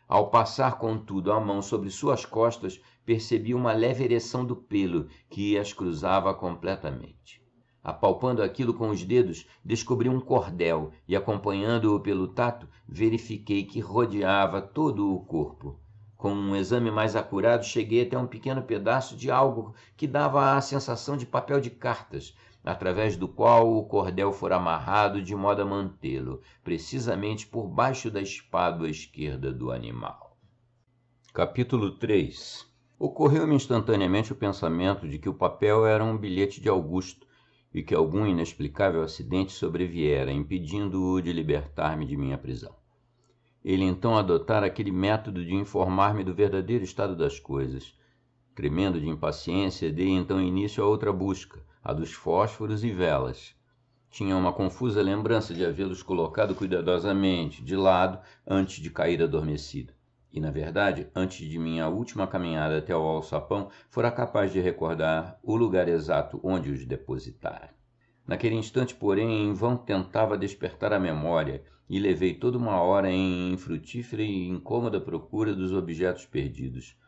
Ao passar, contudo, a mão sobre suas costas, percebi uma leve ereção do pelo que as cruzava completamente. Apalpando aquilo com os dedos, descobri um cordel e, acompanhando-o pelo tato, verifiquei que rodeava todo o corpo. Com um exame mais acurado, cheguei até um pequeno pedaço de algo que dava a sensação de papel de cartas, através do qual o cordel for amarrado de modo a mantê-lo precisamente por baixo da espádua esquerda do animal. Capítulo 3 Ocorreu-me instantaneamente o pensamento de que o papel era um bilhete de Augusto e que algum inexplicável acidente sobreviera, impedindo-o de libertar-me de minha prisão. Ele então adotara aquele método de informar-me do verdadeiro estado das coisas. Tremendo de impaciência, dei então início a outra busca, a dos fósforos e velas. Tinha uma confusa lembrança de havê-los colocado cuidadosamente de lado antes de cair adormecido E, na verdade, antes de minha última caminhada até o alçapão, fora capaz de recordar o lugar exato onde os depositara. Naquele instante, porém, em vão tentava despertar a memória e levei toda uma hora em frutífera e incômoda procura dos objetos perdidos.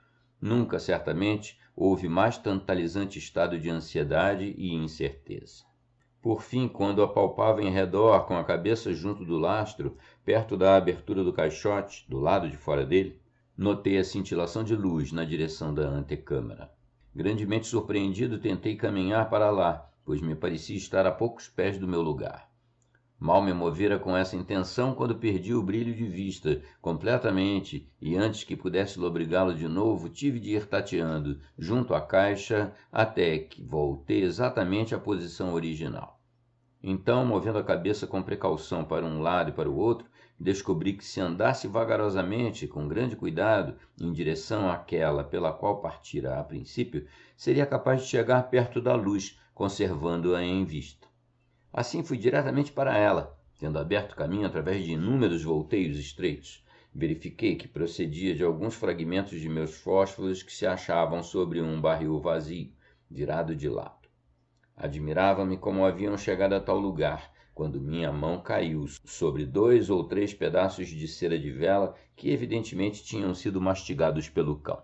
Nunca, certamente, houve mais tantalizante estado de ansiedade e incerteza. Por fim, quando apalpava em redor, com a cabeça junto do lastro, perto da abertura do caixote, do lado de fora dele, notei a cintilação de luz na direção da antecâmara. Grandemente surpreendido, tentei caminhar para lá, pois me parecia estar a poucos pés do meu lugar. Mal me movera com essa intenção quando perdi o brilho de vista, completamente, e antes que pudesse lobrigá-lo de novo, tive de ir tateando, junto à caixa, até que voltei exatamente à posição original. Então, movendo a cabeça com precaução para um lado e para o outro, descobri que se andasse vagarosamente, com grande cuidado, em direção àquela pela qual partira a princípio, seria capaz de chegar perto da luz, conservando-a em vista. Assim fui diretamente para ela, tendo aberto caminho através de inúmeros volteios estreitos. Verifiquei que procedia de alguns fragmentos de meus fósforos que se achavam sobre um barril vazio, virado de lado. Admirava-me como haviam chegado a tal lugar, quando minha mão caiu sobre dois ou três pedaços de cera de vela que evidentemente tinham sido mastigados pelo cão.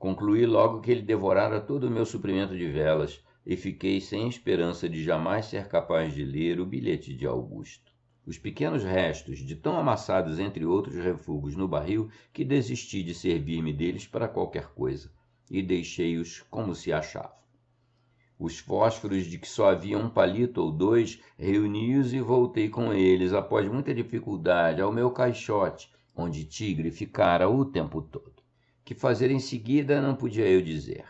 Concluí logo que ele devorara todo o meu suprimento de velas, e fiquei sem esperança de jamais ser capaz de ler o bilhete de Augusto. Os pequenos restos, de tão amassados entre outros refugos no barril, que desisti de servir-me deles para qualquer coisa, e deixei-os como se achavam. Os fósforos de que só havia um palito ou dois, reuni-os e voltei com eles, após muita dificuldade, ao meu caixote, onde Tigre ficara o tempo todo. Que fazer em seguida não podia eu dizer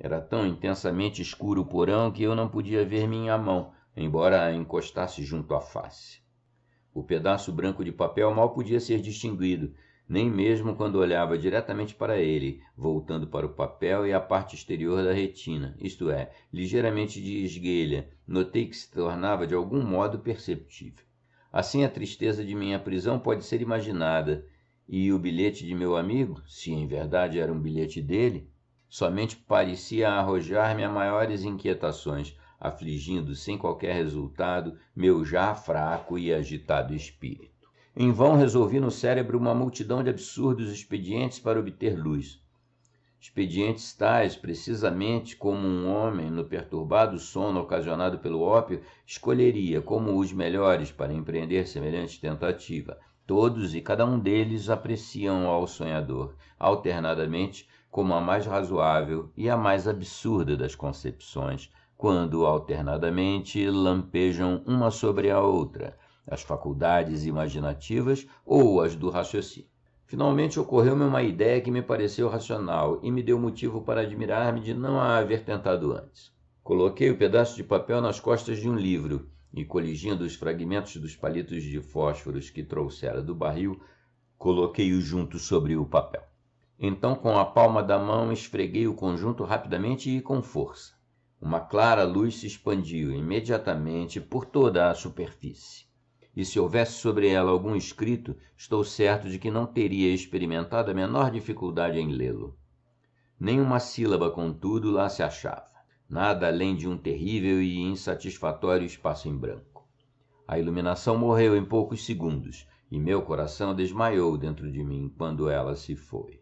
era tão intensamente escuro o porão que eu não podia ver minha mão, embora a encostasse junto à face. O pedaço branco de papel mal podia ser distinguido, nem mesmo quando olhava diretamente para ele, voltando para o papel e a parte exterior da retina, isto é, ligeiramente de esguelha, notei que se tornava de algum modo perceptível. Assim a tristeza de minha prisão pode ser imaginada, e o bilhete de meu amigo, se em verdade era um bilhete dele, somente parecia arrojar-me a maiores inquietações, afligindo sem qualquer resultado meu já fraco e agitado espírito. Em vão resolvi no cérebro uma multidão de absurdos expedientes para obter luz. Expedientes tais, precisamente como um homem, no perturbado sono ocasionado pelo ópio, escolheria como os melhores para empreender semelhante tentativa. Todos e cada um deles apreciam ao sonhador, alternadamente, como a mais razoável e a mais absurda das concepções, quando alternadamente lampejam uma sobre a outra as faculdades imaginativas ou as do raciocínio. Finalmente ocorreu-me uma ideia que me pareceu racional e me deu motivo para admirar-me de não a haver tentado antes. Coloquei o pedaço de papel nas costas de um livro e, coligindo os fragmentos dos palitos de fósforos que trouxera do barril, coloquei-os junto sobre o papel. Então, com a palma da mão, esfreguei o conjunto rapidamente e com força. Uma clara luz se expandiu imediatamente por toda a superfície. E se houvesse sobre ela algum escrito, estou certo de que não teria experimentado a menor dificuldade em lê-lo. Nenhuma sílaba, contudo, lá se achava. Nada além de um terrível e insatisfatório espaço em branco. A iluminação morreu em poucos segundos, e meu coração desmaiou dentro de mim quando ela se foi.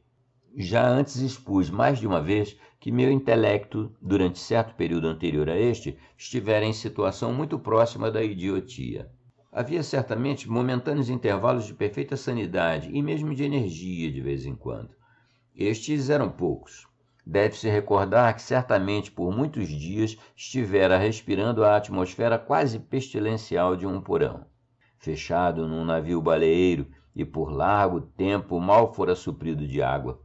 Já antes expus mais de uma vez que meu intelecto, durante certo período anterior a este, estivera em situação muito próxima da idiotia. Havia certamente momentâneos intervalos de perfeita sanidade e mesmo de energia de vez em quando. Estes eram poucos. Deve-se recordar que certamente por muitos dias estivera respirando a atmosfera quase pestilencial de um porão. Fechado num navio baleeiro e por largo tempo mal fora suprido de água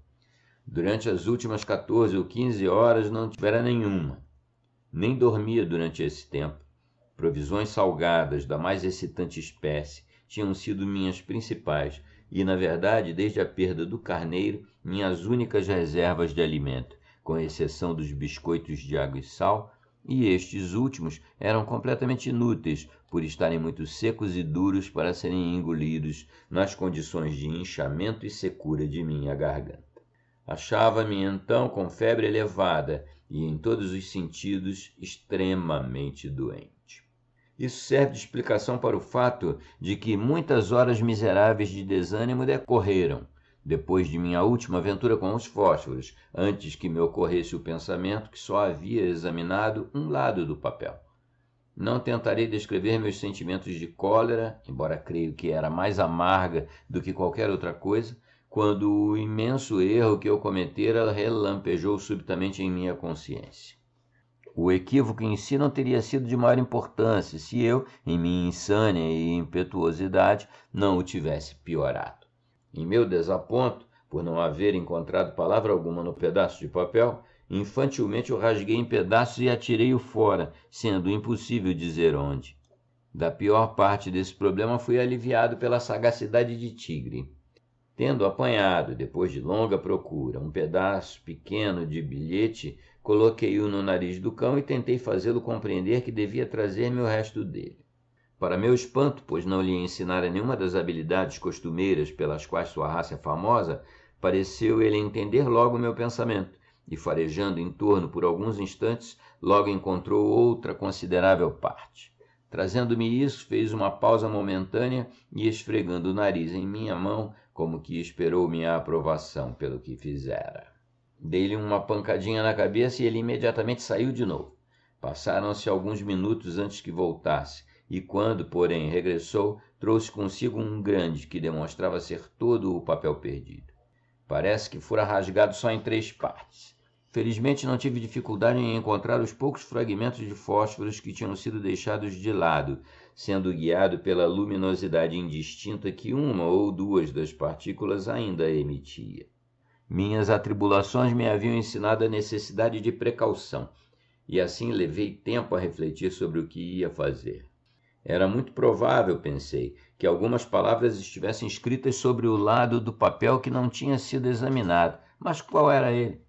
Durante as últimas 14 ou 15 horas não tivera nenhuma. Nem dormia durante esse tempo. Provisões salgadas da mais excitante espécie tinham sido minhas principais e, na verdade, desde a perda do carneiro, minhas únicas reservas de alimento, com exceção dos biscoitos de água e sal, e estes últimos eram completamente inúteis por estarem muito secos e duros para serem engolidos nas condições de inchamento e secura de minha garganta. Achava-me então com febre elevada e, em todos os sentidos, extremamente doente. Isso serve de explicação para o fato de que muitas horas miseráveis de desânimo decorreram, depois de minha última aventura com os fósforos, antes que me ocorresse o pensamento que só havia examinado um lado do papel. Não tentarei descrever meus sentimentos de cólera, embora creio que era mais amarga do que qualquer outra coisa, quando o imenso erro que eu cometera relampejou subitamente em minha consciência. O equívoco em si não teria sido de maior importância se eu, em minha insânia e impetuosidade, não o tivesse piorado. Em meu desaponto, por não haver encontrado palavra alguma no pedaço de papel, infantilmente o rasguei em pedaços e atirei-o fora, sendo impossível dizer onde. Da pior parte desse problema fui aliviado pela sagacidade de Tigre. Tendo apanhado, depois de longa procura, um pedaço pequeno de bilhete, coloquei-o no nariz do cão e tentei fazê-lo compreender que devia trazer-me o resto dele. Para meu espanto, pois não lhe ensinara nenhuma das habilidades costumeiras pelas quais sua raça é famosa, pareceu ele entender logo meu pensamento, e farejando em torno por alguns instantes, logo encontrou outra considerável parte. Trazendo-me isso, fez uma pausa momentânea e, esfregando o nariz em minha mão, como que esperou minha aprovação pelo que fizera. Dei-lhe uma pancadinha na cabeça e ele imediatamente saiu de novo. Passaram-se alguns minutos antes que voltasse, e quando, porém, regressou, trouxe consigo um grande que demonstrava ser todo o papel perdido. Parece que fora rasgado só em três partes. Felizmente não tive dificuldade em encontrar os poucos fragmentos de fósforos que tinham sido deixados de lado, sendo guiado pela luminosidade indistinta que uma ou duas das partículas ainda emitia. Minhas atribulações me haviam ensinado a necessidade de precaução, e assim levei tempo a refletir sobre o que ia fazer. Era muito provável, pensei, que algumas palavras estivessem escritas sobre o lado do papel que não tinha sido examinado, mas qual era ele?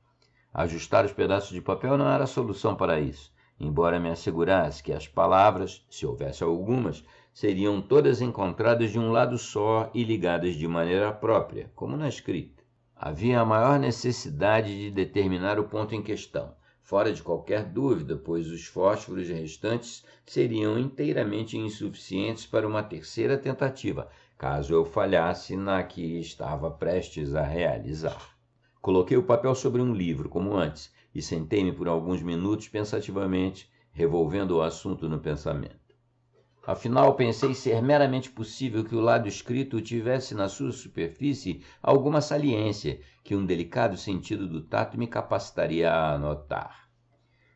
Ajustar os pedaços de papel não era a solução para isso embora me assegurasse que as palavras, se houvesse algumas, seriam todas encontradas de um lado só e ligadas de maneira própria, como na escrita. Havia a maior necessidade de determinar o ponto em questão, fora de qualquer dúvida, pois os fósforos restantes seriam inteiramente insuficientes para uma terceira tentativa, caso eu falhasse na que estava prestes a realizar. Coloquei o papel sobre um livro, como antes, e sentei-me por alguns minutos pensativamente, revolvendo o assunto no pensamento. Afinal, pensei ser meramente possível que o lado escrito tivesse na sua superfície alguma saliência que um delicado sentido do tato me capacitaria a anotar.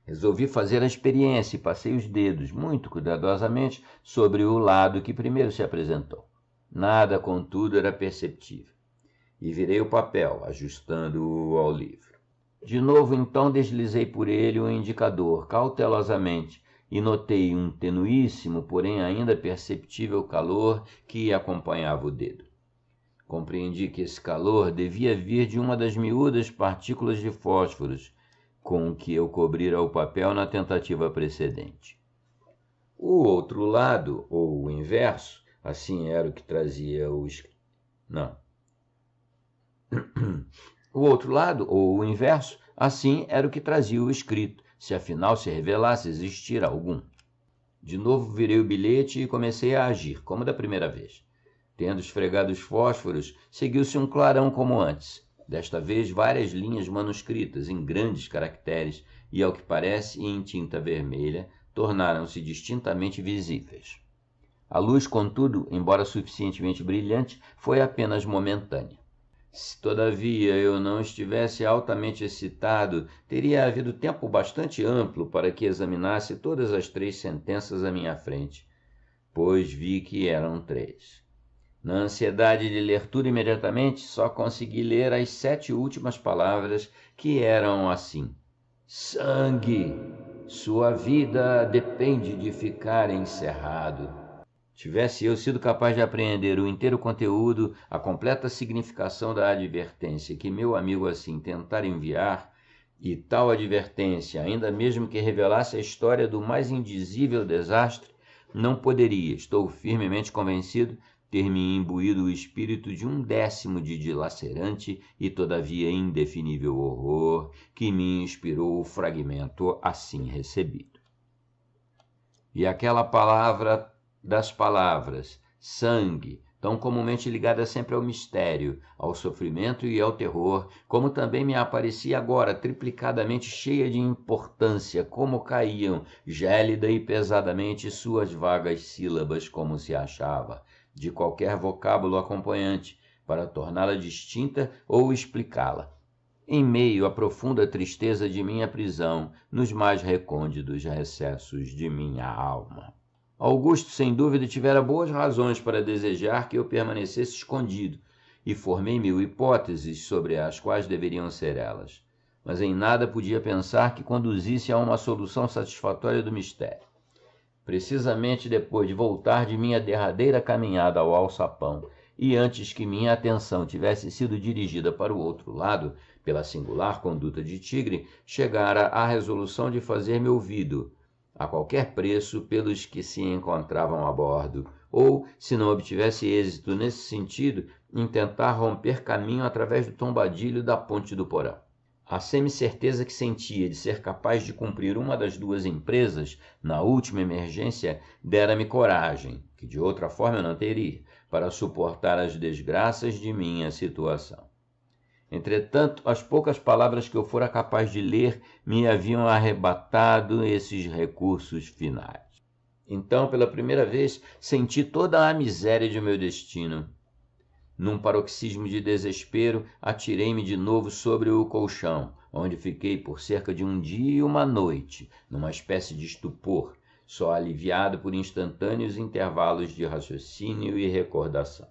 Resolvi fazer a experiência e passei os dedos, muito cuidadosamente, sobre o lado que primeiro se apresentou. Nada, contudo, era perceptível. E virei o papel, ajustando-o ao livro. De novo, então, deslizei por ele o indicador, cautelosamente, e notei um tenuíssimo, porém ainda perceptível calor que acompanhava o dedo. Compreendi que esse calor devia vir de uma das miúdas partículas de fósforos com que eu cobrira o papel na tentativa precedente. O outro lado, ou o inverso, assim era o que trazia o. Não. O outro lado, ou o inverso, assim era o que trazia o escrito, se afinal se revelasse existir algum. De novo virei o bilhete e comecei a agir, como da primeira vez. Tendo esfregado os fósforos, seguiu-se um clarão como antes. Desta vez, várias linhas manuscritas, em grandes caracteres e, ao que parece, em tinta vermelha, tornaram-se distintamente visíveis. A luz, contudo, embora suficientemente brilhante, foi apenas momentânea. Se todavia eu não estivesse altamente excitado, teria havido tempo bastante amplo para que examinasse todas as três sentenças à minha frente, pois vi que eram três. Na ansiedade de ler tudo imediatamente, só consegui ler as sete últimas palavras, que eram assim: Sangue! Sua vida depende de ficar encerrado. Tivesse eu sido capaz de apreender o inteiro conteúdo, a completa significação da advertência que meu amigo assim tentara enviar, e tal advertência, ainda mesmo que revelasse a história do mais indizível desastre, não poderia, estou firmemente convencido, ter me imbuído o espírito de um décimo de dilacerante e todavia indefinível horror que me inspirou o fragmento assim recebido. E aquela palavra das palavras sangue, tão comumente ligada sempre ao mistério, ao sofrimento e ao terror, como também me aparecia agora triplicadamente cheia de importância, como caíam, gélida e pesadamente, suas vagas sílabas, como se achava, de qualquer vocábulo acompanhante, para torná-la distinta ou explicá-la. Em meio à profunda tristeza de minha prisão, nos mais recônditos recessos de minha alma. Augusto, sem dúvida, tivera boas razões para desejar que eu permanecesse escondido, e formei mil hipóteses sobre as quais deveriam ser elas, mas em nada podia pensar que conduzisse a uma solução satisfatória do mistério. Precisamente depois de voltar de minha derradeira caminhada ao alçapão, e antes que minha atenção tivesse sido dirigida para o outro lado, pela singular conduta de Tigre, chegara à resolução de fazer-me ouvido a qualquer preço pelos que se encontravam a bordo, ou, se não obtivesse êxito nesse sentido, em tentar romper caminho através do tombadilho da ponte do porão. A semi-certeza que sentia de ser capaz de cumprir uma das duas empresas na última emergência dera-me coragem, que de outra forma eu não teria, para suportar as desgraças de minha situação. Entretanto, as poucas palavras que eu fora capaz de ler me haviam arrebatado esses recursos finais. Então, pela primeira vez, senti toda a miséria de meu destino. Num paroxismo de desespero, atirei-me de novo sobre o colchão, onde fiquei por cerca de um dia e uma noite, numa espécie de estupor, só aliviado por instantâneos intervalos de raciocínio e recordação.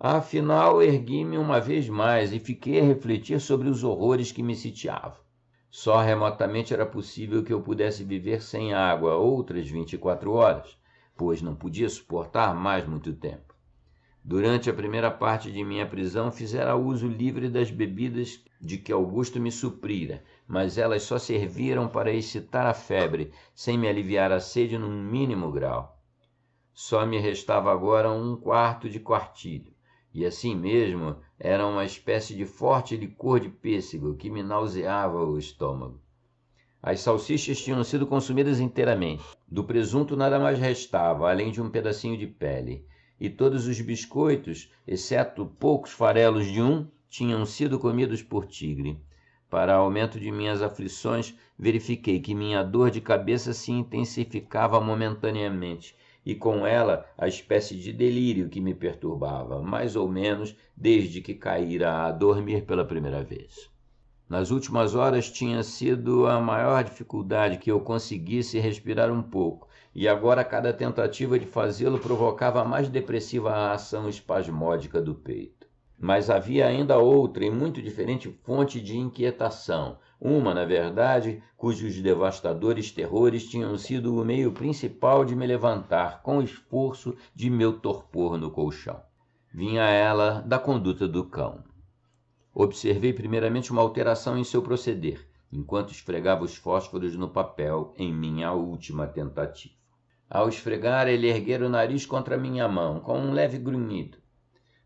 Afinal, ergui-me uma vez mais e fiquei a refletir sobre os horrores que me sitiavam. Só remotamente era possível que eu pudesse viver sem água outras 24 horas, pois não podia suportar mais muito tempo. Durante a primeira parte de minha prisão, fizera uso livre das bebidas de que Augusto me suprira, mas elas só serviram para excitar a febre, sem me aliviar a sede num mínimo grau. Só me restava agora um quarto de quartilho. E assim mesmo era uma espécie de forte licor de pêssego que me nauseava o estômago. As salsichas tinham sido consumidas inteiramente. Do presunto nada mais restava, além de um pedacinho de pele. E todos os biscoitos, exceto poucos farelos de um, tinham sido comidos por tigre. Para aumento de minhas aflições, verifiquei que minha dor de cabeça se intensificava momentaneamente e com ela a espécie de delírio que me perturbava, mais ou menos desde que caíra a dormir pela primeira vez. Nas últimas horas tinha sido a maior dificuldade que eu conseguisse respirar um pouco, e agora cada tentativa de fazê-lo provocava a mais depressiva ação espasmódica do peito. Mas havia ainda outra e muito diferente fonte de inquietação, uma, na verdade, cujos devastadores terrores tinham sido o meio principal de me levantar com esforço de meu torpor no colchão. Vinha ela da conduta do cão. Observei primeiramente uma alteração em seu proceder, enquanto esfregava os fósforos no papel em minha última tentativa. Ao esfregar, ele erguera o nariz contra minha mão, com um leve grunhido.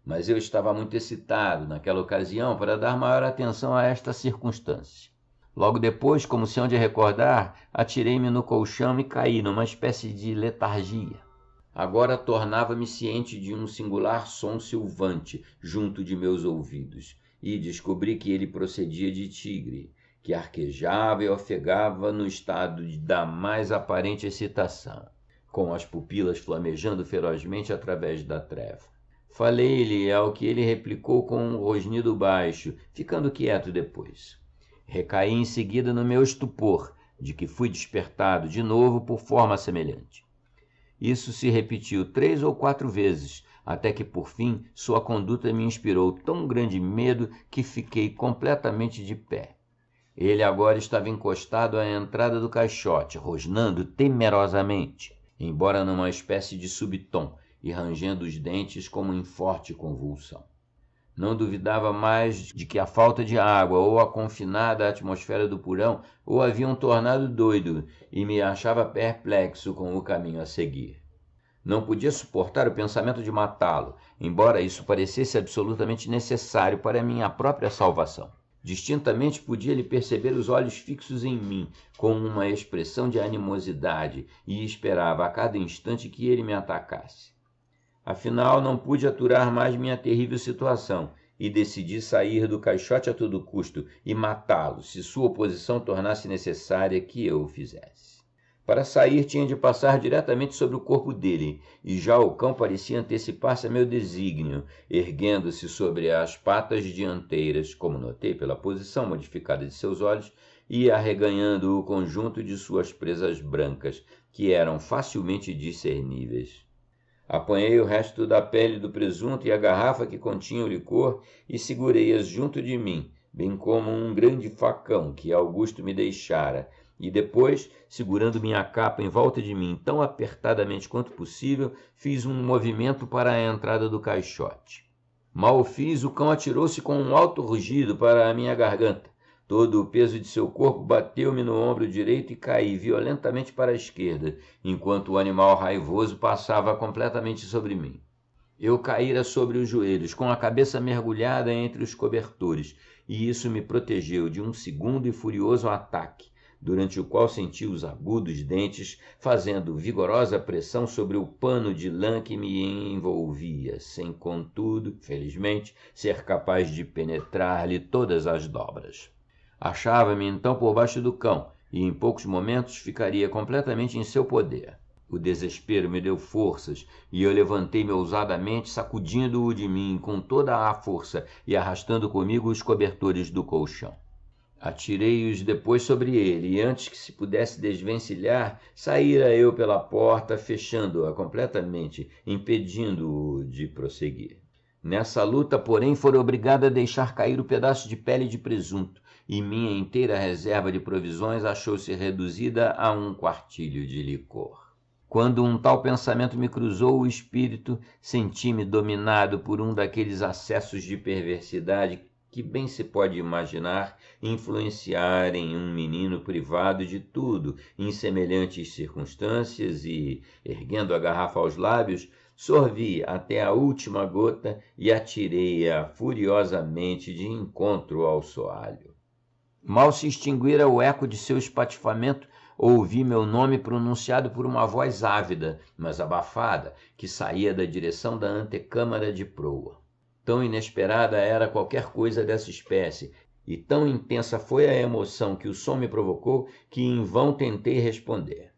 Mas eu estava muito excitado naquela ocasião para dar maior atenção a esta circunstância. Logo depois, como se onde de recordar, atirei-me no colchão e caí numa espécie de letargia. Agora tornava-me ciente de um singular som silvante junto de meus ouvidos, e descobri que ele procedia de tigre, que arquejava e ofegava no estado da mais aparente excitação, com as pupilas flamejando ferozmente através da treva. Falei-lhe ao que ele replicou com um rosnido baixo, ficando quieto depois recaí em seguida no meu estupor, de que fui despertado de novo por forma semelhante. Isso se repetiu três ou quatro vezes, até que por fim sua conduta me inspirou tão grande medo que fiquei completamente de pé. Ele agora estava encostado à entrada do caixote, rosnando temerosamente, embora numa espécie de subtom, e rangendo os dentes como em forte convulsão. Não duvidava mais de que a falta de água ou a confinada atmosfera do porão o haviam tornado doido e me achava perplexo com o caminho a seguir. Não podia suportar o pensamento de matá-lo, embora isso parecesse absolutamente necessário para minha própria salvação. Distintamente podia-lhe perceber os olhos fixos em mim, com uma expressão de animosidade, e esperava a cada instante que ele me atacasse. Afinal, não pude aturar mais minha terrível situação e decidi sair do caixote a todo custo e matá-lo se sua oposição tornasse necessária que eu o fizesse. Para sair, tinha de passar diretamente sobre o corpo dele, e já o cão parecia antecipar-se a meu desígnio, erguendo-se sobre as patas dianteiras, como notei pela posição modificada de seus olhos, e arreganhando o conjunto de suas presas brancas, que eram facilmente discerníveis. Apanhei o resto da pele do presunto e a garrafa que continha o licor e segurei-as junto de mim, bem como um grande facão que Augusto me deixara. E depois, segurando minha capa em volta de mim tão apertadamente quanto possível, fiz um movimento para a entrada do caixote. Mal o fiz, o cão atirou-se com um alto rugido para a minha garganta. Todo o peso de seu corpo bateu-me no ombro direito e caí violentamente para a esquerda, enquanto o animal raivoso passava completamente sobre mim. Eu caíra sobre os joelhos, com a cabeça mergulhada entre os cobertores, e isso me protegeu de um segundo e furioso ataque, durante o qual senti os agudos dentes fazendo vigorosa pressão sobre o pano de lã que me envolvia, sem, contudo, felizmente, ser capaz de penetrar-lhe todas as dobras. Achava-me então por baixo do cão e em poucos momentos ficaria completamente em seu poder. O desespero me deu forças e eu levantei-me ousadamente, sacudindo-o de mim com toda a força e arrastando comigo os cobertores do colchão. Atirei-os depois sobre ele, e antes que se pudesse desvencilhar, saíra eu pela porta, fechando-a completamente, impedindo-o de prosseguir. Nessa luta, porém, fora obrigada a deixar cair o pedaço de pele de presunto, e minha inteira reserva de provisões achou-se reduzida a um quartilho de licor. Quando um tal pensamento me cruzou o espírito, senti-me dominado por um daqueles acessos de perversidade que bem se pode imaginar influenciarem um menino privado de tudo em semelhantes circunstâncias e, erguendo a garrafa aos lábios, sorvi até a última gota e atirei-a furiosamente de encontro ao soalho. Mal se extinguira o eco de seu espatifamento, ouvi meu nome pronunciado por uma voz ávida, mas abafada, que saía da direção da antecâmara de proa. Tão inesperada era qualquer coisa dessa espécie, e tão intensa foi a emoção que o som me provocou que em vão tentei responder.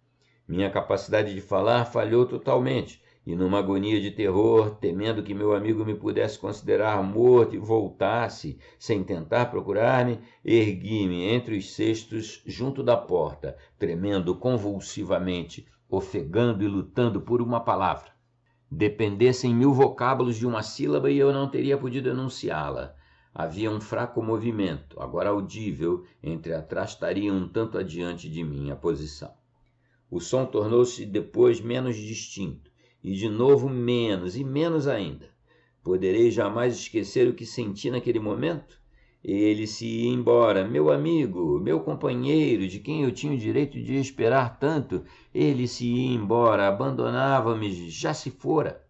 Minha capacidade de falar falhou totalmente, e numa agonia de terror, temendo que meu amigo me pudesse considerar morto e voltasse sem tentar procurar-me, ergui-me entre os cestos junto da porta, tremendo convulsivamente, ofegando e lutando por uma palavra. Dependessem mil vocábulos de uma sílaba e eu não teria podido enunciá-la. Havia um fraco movimento, agora audível, entre a trastaria um tanto adiante de minha posição. O som tornou-se depois menos distinto e de novo menos, e menos ainda. Poderei jamais esquecer o que senti naquele momento? Ele se ia embora, meu amigo, meu companheiro, de quem eu tinha o direito de esperar tanto, ele se ia embora, abandonava-me, já se fora.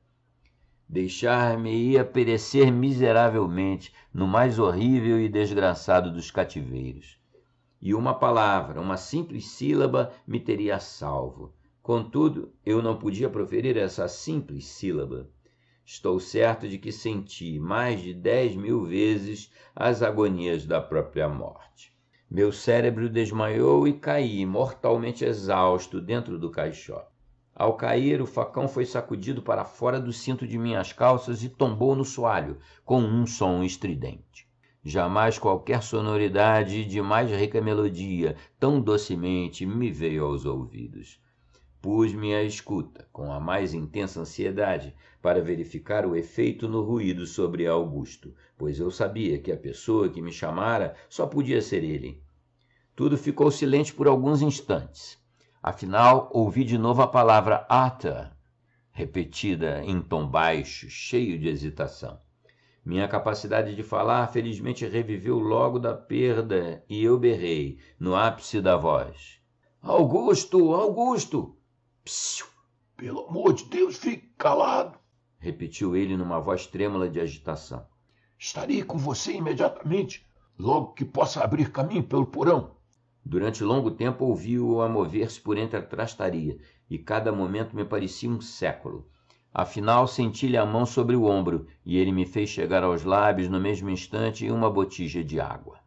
Deixar-me-ia perecer miseravelmente no mais horrível e desgraçado dos cativeiros. E uma palavra, uma simples sílaba, me teria salvo. Contudo, eu não podia proferir essa simples sílaba. Estou certo de que senti mais de dez mil vezes as agonias da própria morte. Meu cérebro desmaiou e caí, mortalmente exausto, dentro do caixote. Ao cair, o facão foi sacudido para fora do cinto de minhas calças e tombou no soalho, com um som estridente. Jamais qualquer sonoridade de mais rica melodia tão docemente me veio aos ouvidos. Pus-me à escuta, com a mais intensa ansiedade, para verificar o efeito no ruído sobre Augusto, pois eu sabia que a pessoa que me chamara só podia ser ele. Tudo ficou silente por alguns instantes. Afinal, ouvi de novo a palavra Arthur, repetida em tom baixo, cheio de hesitação. Minha capacidade de falar, felizmente, reviveu logo da perda e eu berrei, no ápice da voz: Augusto, Augusto! Psiu! Pelo amor de Deus, fique calado! repetiu ele numa voz trêmula de agitação. Estarei com você imediatamente, logo que possa abrir caminho pelo porão. Durante longo tempo ouvi-o a mover-se por entre a trastaria, e cada momento me parecia um século. Afinal, senti-lhe a mão sobre o ombro, e ele me fez chegar aos lábios no mesmo instante uma botija de água.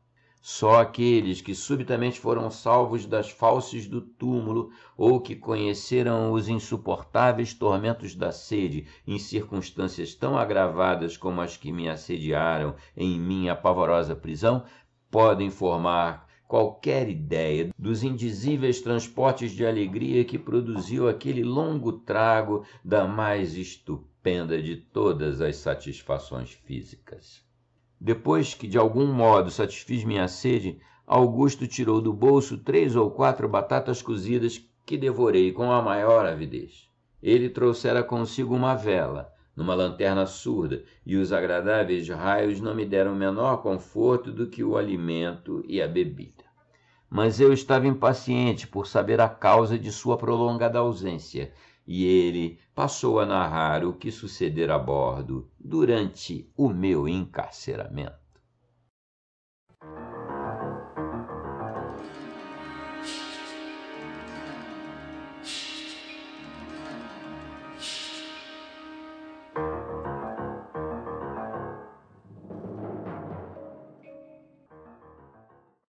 Só aqueles que subitamente foram salvos das falses do túmulo ou que conheceram os insuportáveis tormentos da sede em circunstâncias tão agravadas como as que me assediaram em minha pavorosa prisão, podem formar qualquer ideia dos indizíveis transportes de alegria que produziu aquele longo trago da mais estupenda de todas as satisfações físicas. Depois que de algum modo satisfiz minha sede, Augusto tirou do bolso três ou quatro batatas cozidas que devorei com a maior avidez. Ele trouxera consigo uma vela, numa lanterna surda, e os agradáveis raios não me deram menor conforto do que o alimento e a bebida. Mas eu estava impaciente por saber a causa de sua prolongada ausência, e ele passou a narrar o que sucedera a bordo durante o meu encarceramento.